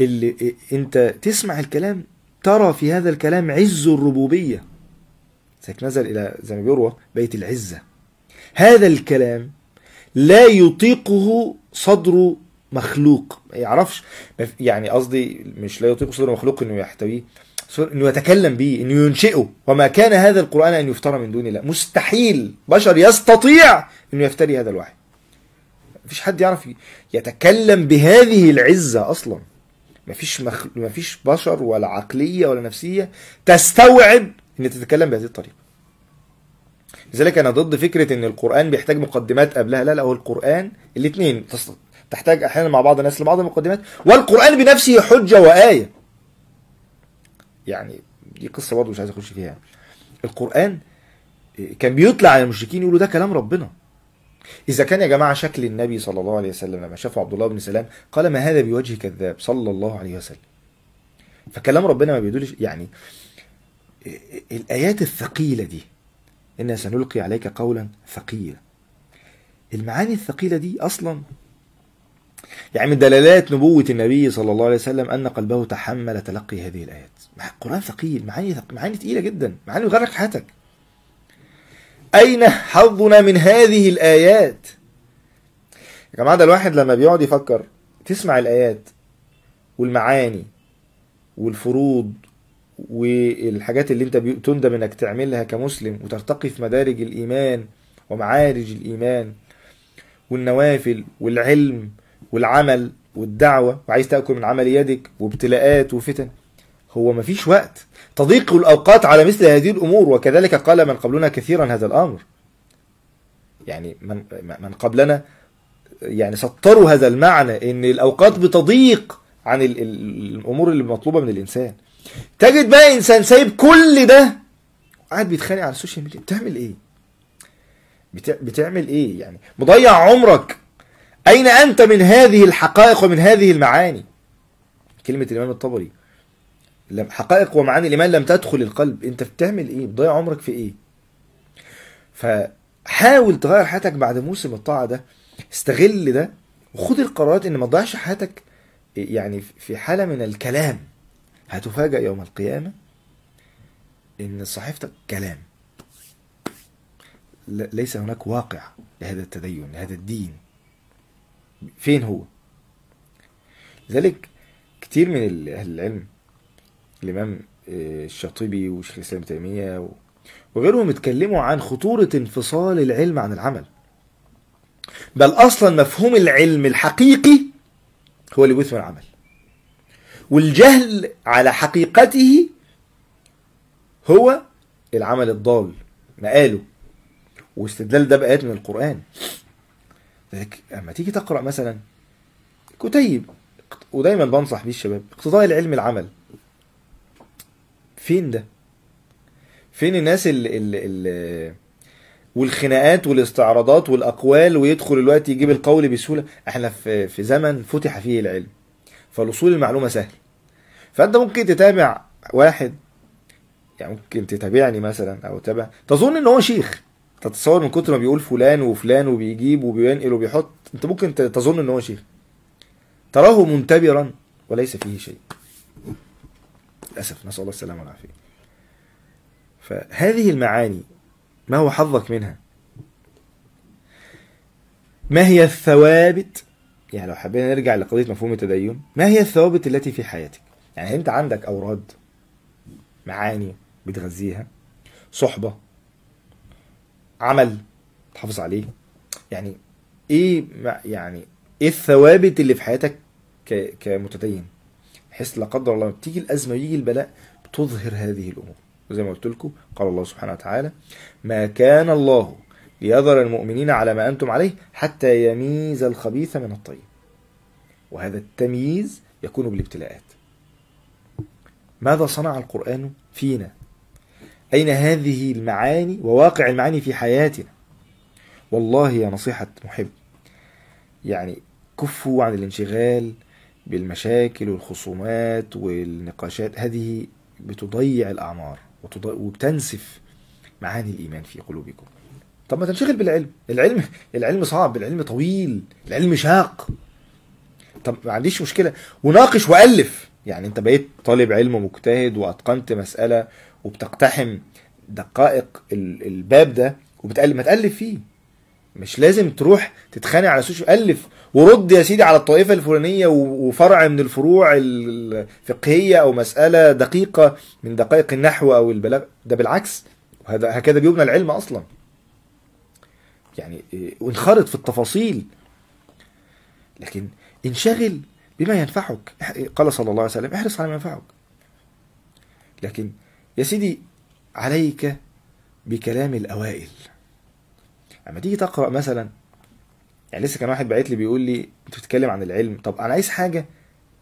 اللي أنت تسمع الكلام ترى في هذا الكلام عز الربوبية سيك نزل إلى زي ما بيروى بيت العزة هذا الكلام لا يطيقه صدر مخلوق ما يعرفش يعني قصدي مش لا يطيق صدر مخلوق انه يحتويه انه يتكلم به انه ينشئه وما كان هذا القران ان يفترى من دون الله مستحيل بشر يستطيع انه يفتري هذا الوحي مفيش حد يعرف يتكلم بهذه العزه اصلا مفيش مخ... مفيش بشر ولا عقليه ولا نفسيه تستوعب ان تتكلم بهذه الطريقه لذلك انا ضد فكره ان القران بيحتاج مقدمات قبلها لا لا هو القران الاثنين تحتاج احيانا مع بعض الناس لبعض المقدمات والقران بنفسه حجه وايه يعني دي قصه برضه مش عايز اخش فيها القران كان بيطلع على المشركين يقولوا ده كلام ربنا إذا كان يا جماعة شكل النبي صلى الله عليه وسلم لما شافه عبد الله بن سلام قال ما هذا بوجه كذاب صلى الله عليه وسلم فكلام ربنا ما بيدولش يعني الآيات الثقيلة دي إنا سنلقي عليك قولا ثقيلا المعاني الثقيلة دي أصلا يعني من دلالات نبوة النبي صلى الله عليه وسلم أن قلبه تحمل تلقي هذه الآيات القرآن ثقيل معاني ثقيل معاني ثقيلة جدا معاني بتغرق حياتك أين حظنا من هذه الآيات يا جماعة ده الواحد لما بيقعد يفكر تسمع الآيات والمعاني والفروض والحاجات اللي انت تندم انك تعملها كمسلم وترتقي في مدارج الإيمان ومعارج الإيمان والنوافل والعلم والعمل والدعوة وعايز تأكل من عمل يدك وابتلاءات وفتن هو مفيش وقت تضيق الأوقات على مثل هذه الأمور وكذلك قال من قبلنا كثيرا هذا الأمر يعني من, من قبلنا يعني سطروا هذا المعنى ان الأوقات بتضيق عن الأمور اللي مطلوبة من الإنسان تجد بقى إنسان سايب كل ده قاعد بيتخانق على السوشيال ميديا بتعمل إيه؟ بتعمل إيه يعني مضيع عمرك أين أنت من هذه الحقائق ومن هذه المعاني كلمة الإمام الطبري لم حقائق ومعاني الإيمان لم تدخل القلب أنت بتعمل إيه؟ بتضيع عمرك في إيه؟ فحاول تغير حياتك بعد موسم الطاعة ده استغل ده وخد القرارات إن ما تضيعش حياتك يعني في حالة من الكلام هتفاجأ يوم القيامة إن صحيفتك كلام ليس هناك واقع لهذا التدين لهذا الدين فين هو لذلك كتير من أهل العلم الإمام آه، الشاطبي وشيخ الإسلام تيمية وغيرهم اتكلموا عن خطورة انفصال العلم عن العمل بل أصلا مفهوم العلم الحقيقي هو اللي بيثمر العمل والجهل على حقيقته هو العمل الضال مقاله واستدلال ده بآيات من القرآن لذلك أما تيجي تقرأ مثلا كتيب ودايما بنصح بيه الشباب اقتضاء العلم العمل فين ده فين الناس اللي, اللي, اللي والخناقات والاستعراضات والاقوال ويدخل الوقت يجيب القول بسهوله احنا في في زمن فتح فيه العلم فالوصول المعلومه سهل فانت ممكن تتابع واحد يعني ممكن تتابعني مثلا او تتابع تظن ان هو شيخ تتصور من كتر ما بيقول فلان وفلان وبيجيب وبينقل وبيحط انت ممكن تظن ان هو شيخ تراه منتبرا وليس فيه شيء للأسف نسأل الله السلامة والعافية فهذه المعاني ما هو حظك منها ما هي الثوابت يعني لو حبينا نرجع لقضية مفهوم التدين ما هي الثوابت التي في حياتك يعني أنت عندك أوراد معاني بتغذيها صحبة عمل تحافظ عليه يعني ايه يعني ايه الثوابت اللي في حياتك كمتدين بحيث لا قدر الله بتيجي الازمه ويجي البلاء بتظهر هذه الامور وزي ما قلت لكم قال الله سبحانه وتعالى ما كان الله ليذر المؤمنين على ما انتم عليه حتى يميز الخبيث من الطيب وهذا التمييز يكون بالابتلاءات ماذا صنع القران فينا اين هذه المعاني وواقع المعاني في حياتنا والله يا نصيحه محب يعني كفوا عن الانشغال بالمشاكل والخصومات والنقاشات هذه بتضيع الأعمار وبتنسف معاني الإيمان في قلوبكم طب ما تنشغل بالعلم العلم العلم صعب العلم طويل العلم شاق طب ما عنديش مشكلة وناقش وألف يعني انت بقيت طالب علم مجتهد واتقنت مسألة وبتقتحم دقائق الباب ده وبتقلب ما تألف فيه مش لازم تروح تتخانق على السوشيال الف ورد يا سيدي على الطائفه الفلانيه وفرع من الفروع الفقهيه او مساله دقيقه من دقائق النحو او البلاغة ده بالعكس وهذا هكذا بيبنى العلم اصلا يعني وانخرط آه، في التفاصيل لكن انشغل بما ينفعك قال صلى الله عليه وسلم احرص على ما ينفعك لكن يا سيدي عليك بكلام الاوائل اما تيجي تقرا مثلا يعني لسه كان واحد بعت لي بيقول لي انت بتتكلم عن العلم طب انا عايز حاجه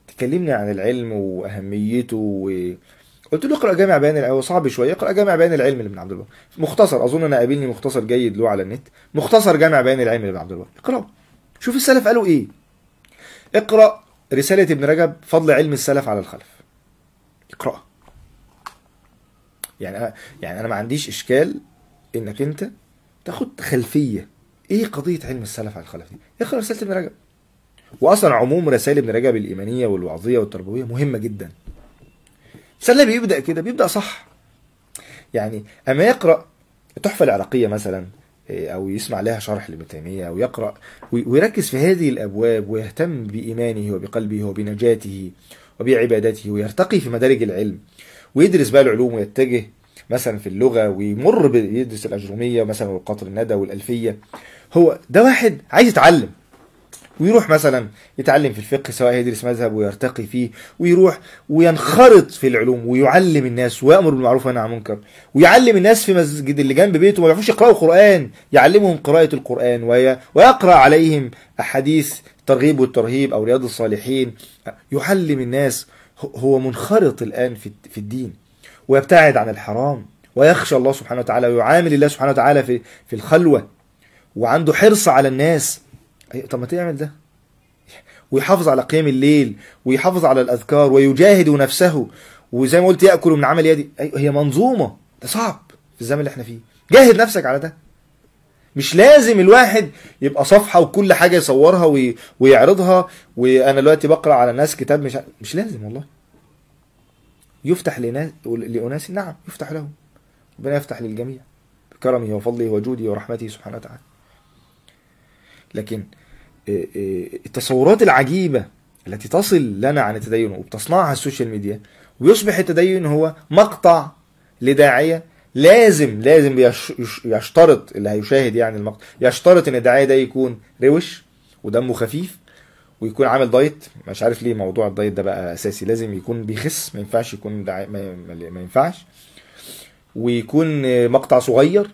تكلمني عن العلم واهميته و... قلت له اقرا جامع بيان العلم صعب شويه اقرا جامع بيان العلم لابن عبد الوهاب مختصر اظن انا قابلني مختصر جيد له على النت مختصر جامع بيان العلم لابن عبد الوهاب اقراه شوف السلف قالوا ايه اقرا رساله ابن رجب فضل علم السلف على الخلف اقراها يعني أنا يعني انا ما عنديش اشكال انك انت تاخد خلفيه ايه قضيه علم السلف على الخلف دي؟ اقرا رساله ابن رجب. واصلا عموم رسائل ابن رجب الايمانيه والوعظيه والتربويه مهمه جدا. سلبي بيبدا كده بيبدا صح. يعني اما يقرا التحفه العراقيه مثلا آه، او يسمع لها شرح لابن تيميه او يقرا ويركز في هذه الابواب ويهتم بايمانه وبقلبه وبنجاته وبعبادته ويرتقي في مدارج العلم ويدرس بقى العلوم ويتجه مثلا في اللغه ويمر يدرس الاجروميه مثلا والقطر الندى والالفيه هو ده واحد عايز يتعلم ويروح مثلا يتعلم في الفقه سواء يدرس مذهب ويرتقي فيه ويروح وينخرط في العلوم ويعلم الناس ويأمر بالمعروف وينهى عن المنكر ويعلم الناس في مسجد اللي جنب بيته ما يعرفوش يقرأوا قرآن يعلمهم قراءة القرآن ويقرأ عليهم أحاديث ترغيب والترهيب أو رياض الصالحين يعلم الناس هو منخرط الآن في الدين ويبتعد عن الحرام ويخشى الله سبحانه وتعالى ويعامل الله سبحانه وتعالى في في الخلوه وعنده حرص على الناس طب ما تعمل ده ويحافظ على قيام الليل ويحافظ على الاذكار ويجاهد نفسه وزي ما قلت ياكل من عمل يدي هي منظومه ده صعب في الزمن اللي احنا فيه جاهد نفسك على ده مش لازم الواحد يبقى صفحه وكل حاجه يصورها ويعرضها وانا دلوقتي بقرا على ناس كتاب مش مش لازم والله يفتح لناس لأناس نعم يفتح لهم ربنا يفتح للجميع بكرمه وفضله وجوده ورحمته سبحانه وتعالى لكن آه، آه، التصورات العجيبة التي تصل لنا عن التدين وبتصنعها السوشيال ميديا ويصبح التدين هو مقطع لداعية لازم لازم يشترط اللي هيشاهد يعني المقطع يشترط ان الداعية ده يكون روش ودمه خفيف ويكون عامل دايت مش عارف ليه موضوع الدايت ده بقى اساسي لازم يكون بيخس ما ينفعش يكون دع... ما... ما ينفعش ويكون مقطع صغير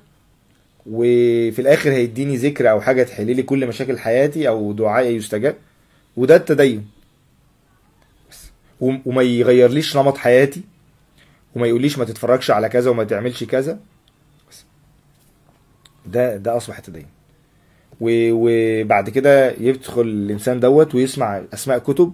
وفي الاخر هيديني ذكر او حاجه تحل لي كل مشاكل حياتي او دعائي يستجاب وده التدين بس. وما يغيرليش نمط حياتي وما يقوليش ما تتفرجش على كذا وما تعملش كذا بس. ده ده اصبح التدين وبعد كده يدخل الانسان دوت ويسمع اسماء كتب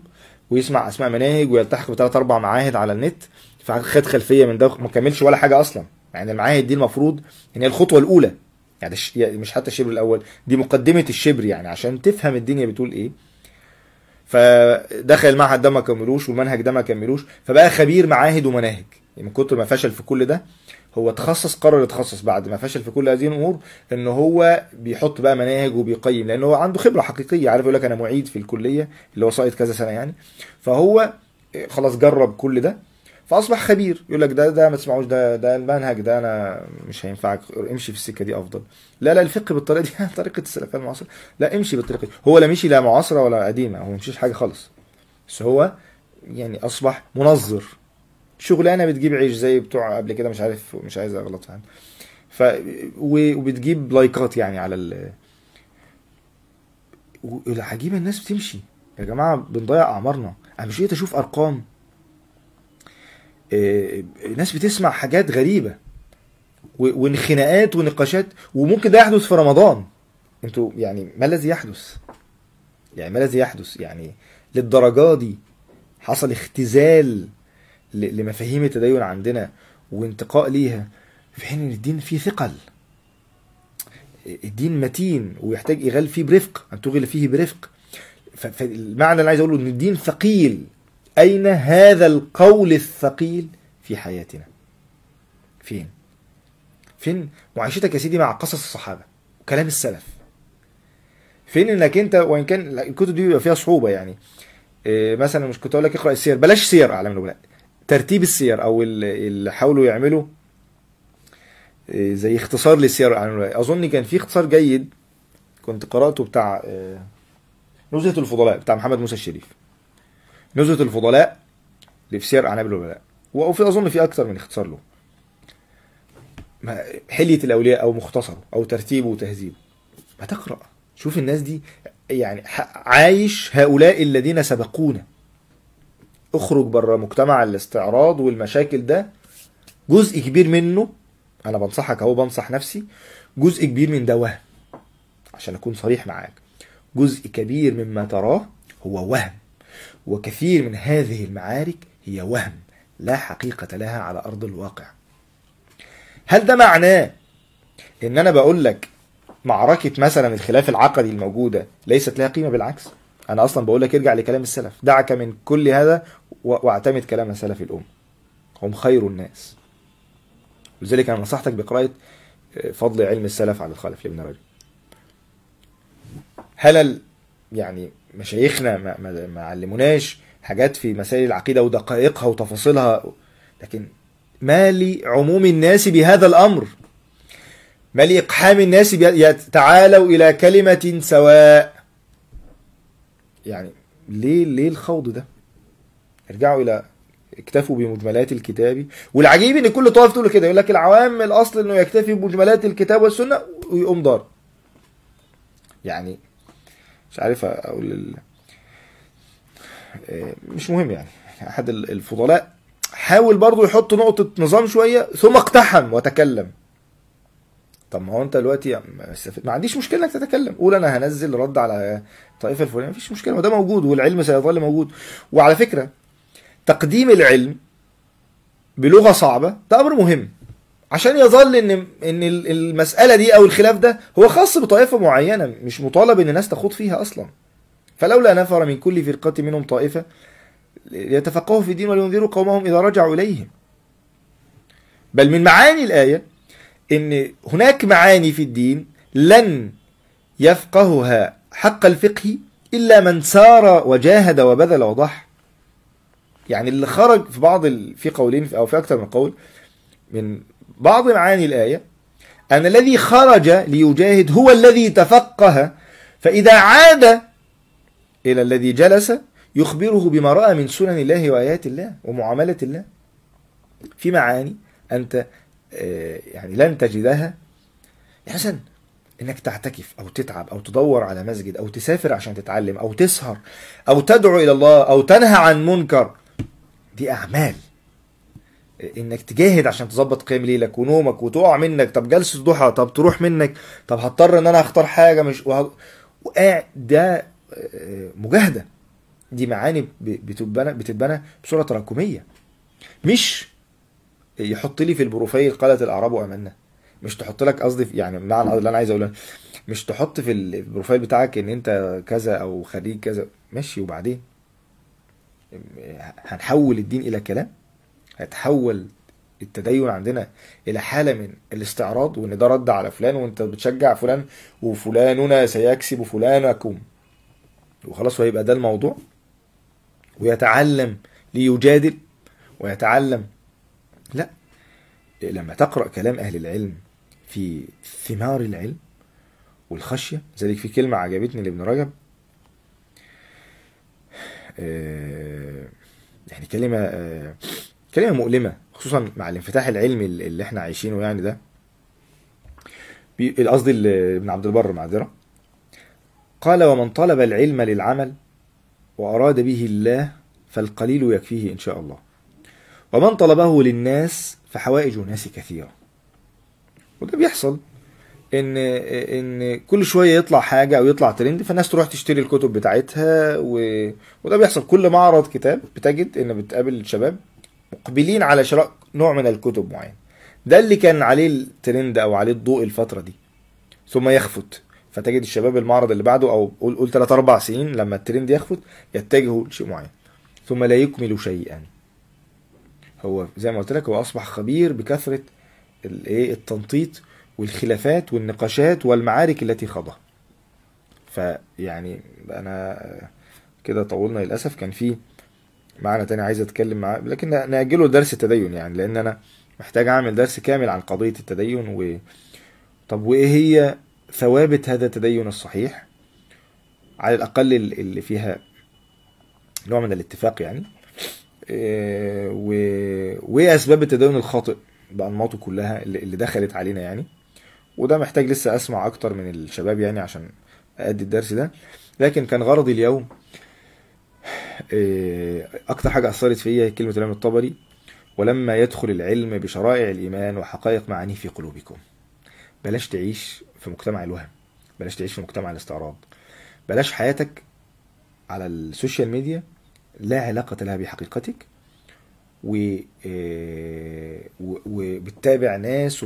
ويسمع اسماء مناهج ويلتحق بثلاث اربع معاهد على النت فخد خلفيه من ده ما كملش ولا حاجه اصلا يعني المعاهد دي المفروض ان هي الخطوه الاولى يعني, يعني مش حتى الشبر الاول دي مقدمه الشبر يعني عشان تفهم الدنيا بتقول ايه فدخل المعهد ده ما كملوش والمنهج ده ما كملوش فبقى خبير معاهد ومناهج يعني من يعني كتر ما فشل في كل ده هو تخصص قرر يتخصص بعد ما فشل في كل هذه الامور ان هو بيحط بقى مناهج وبيقيم لان هو عنده خبره حقيقيه عارف يقول لك انا معيد في الكليه اللي هو ساقط كذا سنه يعني فهو خلاص جرب كل ده فاصبح خبير يقول لك ده ده ما تسمعوش ده ده المنهج ده انا مش هينفعك امشي في السكه دي افضل لا لا الفقه بالطريقه دي طريقه السلفيه المعاصره لا امشي بالطريقه دي هو لا مشي لا معاصره ولا قديمه هو مشيش حاجه خالص بس هو يعني اصبح منظر شغلانه بتجيب عيش زي بتوع قبل كده مش عارف مش عايز اغلط فاهم ف وبتجيب لايكات يعني على ال العجيبه الناس بتمشي يا جماعه بنضيع اعمارنا انا مش قادر اشوف ارقام آه، ناس بتسمع حاجات غريبه وانخناقات ونقاشات وممكن ده يحدث في رمضان انتوا يعني ما الذي يحدث يعني ما الذي يحدث يعني للدرجه دي حصل اختزال لمفاهيم التدين عندنا وانتقاء ليها في حين ان الدين فيه ثقل الدين متين ويحتاج يغل فيه برفق ان تغل فيه برفق فالمعنى اللي عايز اقوله ان الدين ثقيل اين هذا القول الثقيل في حياتنا فين فين معيشتك يا سيدي مع قصص الصحابه وكلام السلف فين انك انت وان كان الكتب دي بيبقى فيها صعوبه يعني آه، مثلا مش كنت اقول لك اقرا السير بلاش سير اعلام الولاء ترتيب السير او اللي حاولوا يعملوا آه، زي اختصار للسير يعني اظن كان في اختصار جيد كنت قراته بتاع آه، نزهة الفضلاء بتاع محمد موسى الشريف نزهة الفضلاء في سير أعناب الولاء وفي أظن في أكثر من اختصار له حلية الأولياء أو مختصره أو ترتيبه وتهذيبه ما تقرأ شوف الناس دي يعني عايش هؤلاء الذين سبقونا اخرج بره مجتمع الاستعراض والمشاكل ده جزء كبير منه انا بنصحك اهو بنصح نفسي جزء كبير من ده وهم عشان اكون صريح معاك جزء كبير مما تراه هو وهم وكثير من هذه المعارك هي وهم لا حقيقة لها على أرض الواقع هل ده معناه إن أنا بقول لك معركة مثلا الخلاف العقدي الموجودة ليست لها قيمة بالعكس انا اصلا بقول لك ارجع لكلام السلف دعك من كل هذا واعتمد كلام سلف الامه هم خير الناس لذلك انا نصحتك بقراءه آه، فضل علم السلف على الخلف لابن رجب هل يعني مشايخنا ما, ما علموناش حاجات في مسائل العقيده ودقائقها وتفاصيلها لكن ما لعموم الناس بهذا الامر ما لاقحام الناس تعالوا الى كلمه سواء يعني ليه ليه الخوض ده ارجعوا الى اكتفوا بمجملات الكتاب والعجيب ان كل طائف تقول كده يقول لك العوام الاصل انه يكتفي بمجملات الكتاب والسنه ويقوم دار يعني مش عارف اقول ال... آه، مش مهم يعني احد الفضلاء حاول برضه يحط نقطه نظام شويه ثم اقتحم وتكلم طب ما هو انت دلوقتي ما عنديش مشكله انك تتكلم قول انا هنزل رد على الطائفه الفلانيه ما فيش مشكله وده موجود والعلم سيظل موجود وعلى فكره تقديم العلم بلغه صعبه ده امر مهم عشان يظل ان ان المساله دي او الخلاف ده هو خاص بطائفه معينه مش مطالب ان الناس تخوض فيها اصلا فلولا نفر من كل فرقه منهم طائفه ليتفقهوا في الدين ولينذروا قومهم اذا رجعوا اليهم بل من معاني الايه ان هناك معاني في الدين لن يفقهها حق الفقه الا من سار وجاهد وبذل وضح يعني اللي خرج في بعض في قولين او في اكثر من قول من بعض معاني الايه ان الذي خرج ليجاهد هو الذي تفقه فاذا عاد الى الذي جلس يخبره بما راى من سنن الله وايات الله ومعامله الله في معاني انت آه، يعني لن تجدها حسن انك تعتكف او تتعب او تدور على مسجد او تسافر عشان تتعلم او تسهر او تدعو الى الله او تنهى عن منكر دي اعمال آه، انك تجاهد عشان تظبط قيام ليلك ونومك وتقع منك طب جلسه ضحى طب تروح منك طب هضطر ان انا اختار حاجه مش وه... ده آه، مجاهده دي معاني بتتبنى بتتبنى بصوره تراكميه مش يحط لي في البروفايل قالت الاعراب امنا مش تحط لك قصدي يعني بمعنى اللي انا عايز اقوله مش تحط في البروفايل بتاعك ان انت كذا او خريج كذا ماشي وبعدين هنحول الدين الى كلام هيتحول التدين عندنا الى حاله من الاستعراض وان ده رد على فلان وانت بتشجع فلان وفلاننا سيكسب فلانكم وخلاص وهيبقى ده الموضوع ويتعلم ليجادل ويتعلم لا لما تقرأ كلام أهل العلم في ثمار العلم والخشية ذلك في كلمة عجبتني لابن رجب آه، يعني كلمة آه، كلمة مؤلمة خصوصا مع الانفتاح العلمي اللي احنا عايشينه يعني ده قصدي ابن عبد البر معذرة قال ومن طلب العلم للعمل وأراد به الله فالقليل يكفيه إن شاء الله ومن طلبه للناس فحوائج الناس كثيرة وده بيحصل ان ان كل شويه يطلع حاجه او يطلع ترند فالناس تروح تشتري الكتب بتاعتها و... وده بيحصل كل معرض كتاب بتجد ان بتقابل شباب مقبلين على شراء نوع من الكتب معين ده اللي كان عليه الترند او عليه الضوء الفتره دي ثم يخفت فتجد الشباب المعرض اللي بعده او قول قول 3 4 سنين لما الترند يخفت يتجهوا لشيء معين ثم لا يكملوا شيئا هو زي ما قلت لك هو اصبح خبير بكثره الايه التنطيط والخلافات والنقاشات والمعارك التي خاضها فيعني انا كده طولنا للاسف كان في معنى تاني عايز اتكلم معاه لكن ناجله درس التدين يعني لان انا محتاج اعمل درس كامل عن قضيه التدين و طب وايه هي ثوابت هذا التدين الصحيح على الاقل اللي فيها نوع من الاتفاق يعني و... إيه اسباب التدين الخاطئ بانماطه كلها اللي دخلت علينا يعني وده محتاج لسه اسمع اكتر من الشباب يعني عشان ادي الدرس ده لكن كان غرضي اليوم إيه، اكتر حاجه اثرت فيا كلمه الامام الطبري ولما يدخل العلم بشرائع الايمان وحقائق معانيه في قلوبكم بلاش تعيش في مجتمع الوهم بلاش تعيش في مجتمع الاستعراض بلاش حياتك على السوشيال ميديا لا علاقة لها بحقيقتك آه، وبتتابع ناس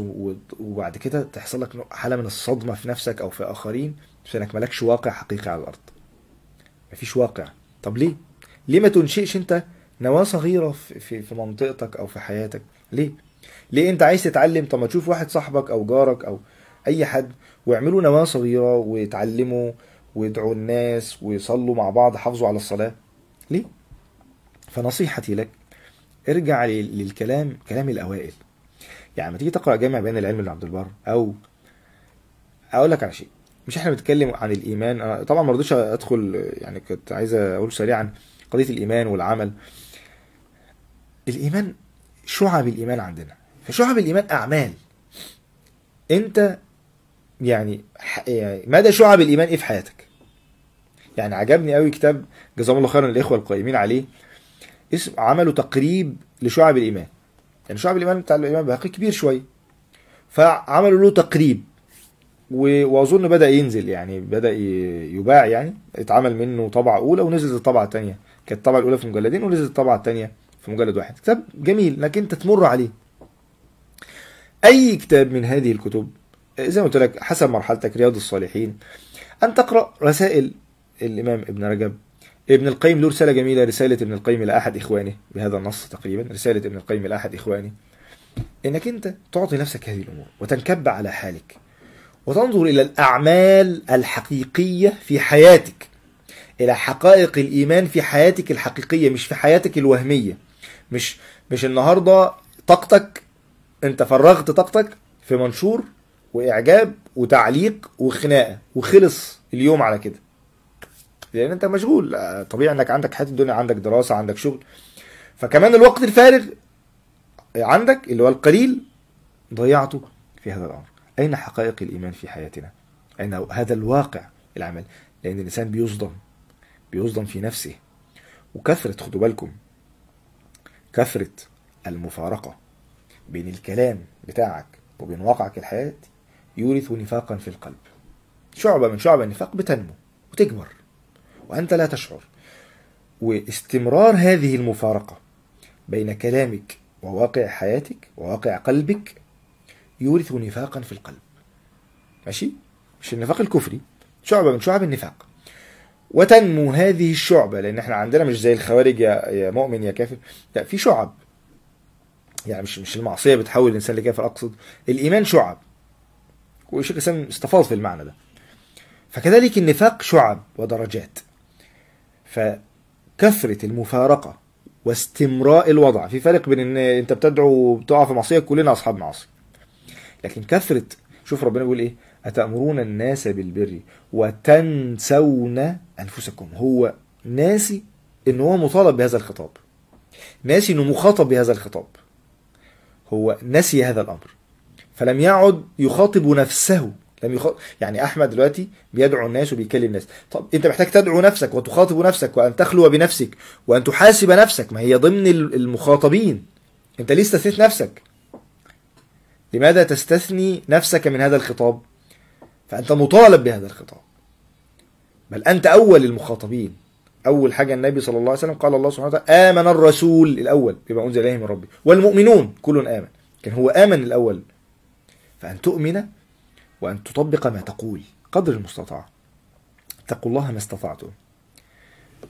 وبعد كده تحصل لك حالة من الصدمة في نفسك أو في آخرين فإنك مالكش واقع حقيقي على الأرض مفيش واقع طب ليه؟ ليه ما تنشئش أنت نواة صغيرة في, في منطقتك أو في حياتك ليه؟ ليه أنت عايز تتعلم طب ما تشوف واحد صاحبك أو جارك أو أي حد واعملوا نواة صغيرة وتعلموا وادعوا الناس ويصلوا مع بعض حافظوا على الصلاة ليه؟ فنصيحتي لك ارجع للكلام كلام الاوائل يعني لما تيجي تقرا جامع بيان العلم لعبد البر او اقول لك على شيء مش احنا بنتكلم عن الايمان انا طبعا ما رضيتش ادخل يعني كنت عايز اقول سريعا قضيه الايمان والعمل الايمان شعب الايمان عندنا فشعب الايمان اعمال انت يعني, يعني مدى شعب الايمان ايه في حياتك يعني عجبني قوي كتاب جزاهم الله خيرا الاخوه القائمين عليه اسم عملوا تقريب لشعب الايمان يعني شعب الايمان بتاع الامام البيهقي كبير شويه فعملوا له تقريب واظن بدا ينزل يعني بدا يباع يعني اتعمل منه طبعه اولى ونزلت الطبعه الثانيه كانت الطبعه الاولى في مجلدين ونزلت الطبعه الثانيه في مجلد واحد كتاب جميل لكن انت تمر عليه اي كتاب من هذه الكتب زي ما قلت لك حسب مرحلتك رياض الصالحين ان تقرا رسائل الامام ابن رجب ابن القيم له رسالة جميلة رسالة ابن القيم لأحد إخوانه بهذا النص تقريبا رسالة ابن القيم لأحد إخوانه إنك أنت تعطي نفسك هذه الأمور وتنكب على حالك وتنظر إلى الأعمال الحقيقية في حياتك إلى حقائق الإيمان في حياتك الحقيقية مش في حياتك الوهمية مش مش النهاردة طاقتك أنت فرغت طاقتك في منشور وإعجاب وتعليق وخناقة وخلص اليوم على كده لان يعني انت مشغول آه، طبيعي انك عندك حياه الدنيا عندك دراسه عندك شغل فكمان الوقت الفارغ عندك اللي هو القليل ضيعته في هذا الامر اين حقائق الايمان في حياتنا اين هذا الواقع العمل لان الانسان بيصدم بيصدم في نفسه وكثره خدوا بالكم كثره المفارقه بين الكلام بتاعك وبين واقعك الحياتي يورث نفاقا في القلب شعبة من شعب النفاق بتنمو وتكبر وأنت لا تشعر واستمرار هذه المفارقة بين كلامك وواقع حياتك وواقع قلبك يورث نفاقا في القلب ماشي مش النفاق الكفري شعبة من شعب النفاق وتنمو هذه الشعبة لأن احنا عندنا مش زي الخوارج يا, يا مؤمن يا كافر لا في شعب يعني مش مش المعصية بتحول الإنسان لكافر أقصد الإيمان شعب والشيخ الإسلام استفاض في المعنى ده فكذلك النفاق شعب ودرجات فكثرة المفارقة واستمراء الوضع في فرق بين ان انت بتدعو وبتقع في معصية كلنا اصحاب معاصي لكن كثرة شوف ربنا بيقول ايه أتأمرون الناس بالبر وتنسون أنفسكم هو ناسي إن هو مطالب بهذا الخطاب ناسي إنه مخاطب بهذا الخطاب هو نسي هذا الأمر فلم يعد يخاطب نفسه لم يخ... يعني احمد دلوقتي بيدعو الناس وبيكلم الناس طب انت محتاج تدعو نفسك وتخاطب نفسك وان تخلو بنفسك وان تحاسب نفسك ما هي ضمن المخاطبين انت ليه استثنيت نفسك لماذا تستثني نفسك من هذا الخطاب فانت مطالب بهذا الخطاب بل انت اول المخاطبين اول حاجه النبي صلى الله عليه وسلم قال الله سبحانه وتعالى امن الرسول الاول بما انزل اليه من ربه والمؤمنون كل امن كان هو امن الاول فان تؤمن وأن تطبق ما تقول قدر المستطاع اتقوا الله ما استطعتم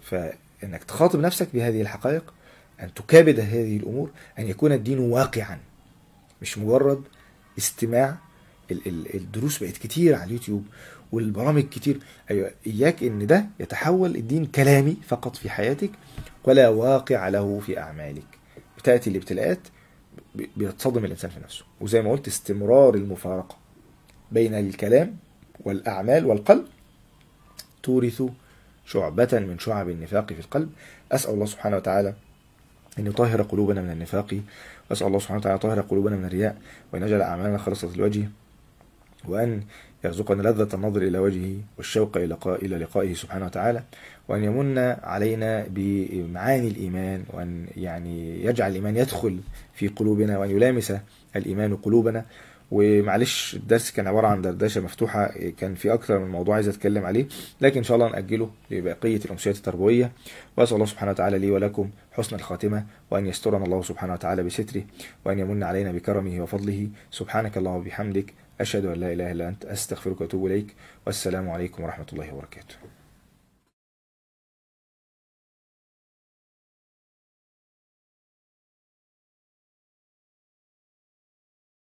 فإنك تخاطب نفسك بهذه الحقائق أن تكابد هذه الأمور أن يكون الدين واقعا مش مجرد استماع الدروس بقت كتير على اليوتيوب والبرامج كتير أيوة إياك إن ده يتحول الدين كلامي فقط في حياتك ولا واقع له في أعمالك بتأتي الابتلاءات بيتصدم الإنسان في نفسه وزي ما قلت استمرار المفارقة بين الكلام والأعمال والقلب تورث شعبة من شعب النفاق في القلب أسأل الله سبحانه وتعالى أن يطهر قلوبنا من النفاق وأسأل الله سبحانه وتعالى يطهر قلوبنا من الرياء وأن يجعل أعمالنا خالصة الوجه وأن يرزقنا لذة النظر إلى وجهه والشوق إلى إلى لقائه سبحانه وتعالى وأن يمن علينا بمعاني الإيمان وأن يعني يجعل الإيمان يدخل في قلوبنا وأن يلامس الإيمان قلوبنا ومعلش الدرس كان عباره عن دردشه مفتوحه كان في اكتر من موضوع عايز اتكلم عليه لكن ان شاء الله ناجله لبقيه الامسيات التربويه واسال الله سبحانه وتعالى لي ولكم حسن الخاتمه وان يسترنا الله سبحانه وتعالى بستره وان يمن علينا بكرمه وفضله سبحانك اللهم وبحمدك اشهد ان لا اله الا انت استغفرك واتوب اليك والسلام عليكم ورحمه الله وبركاته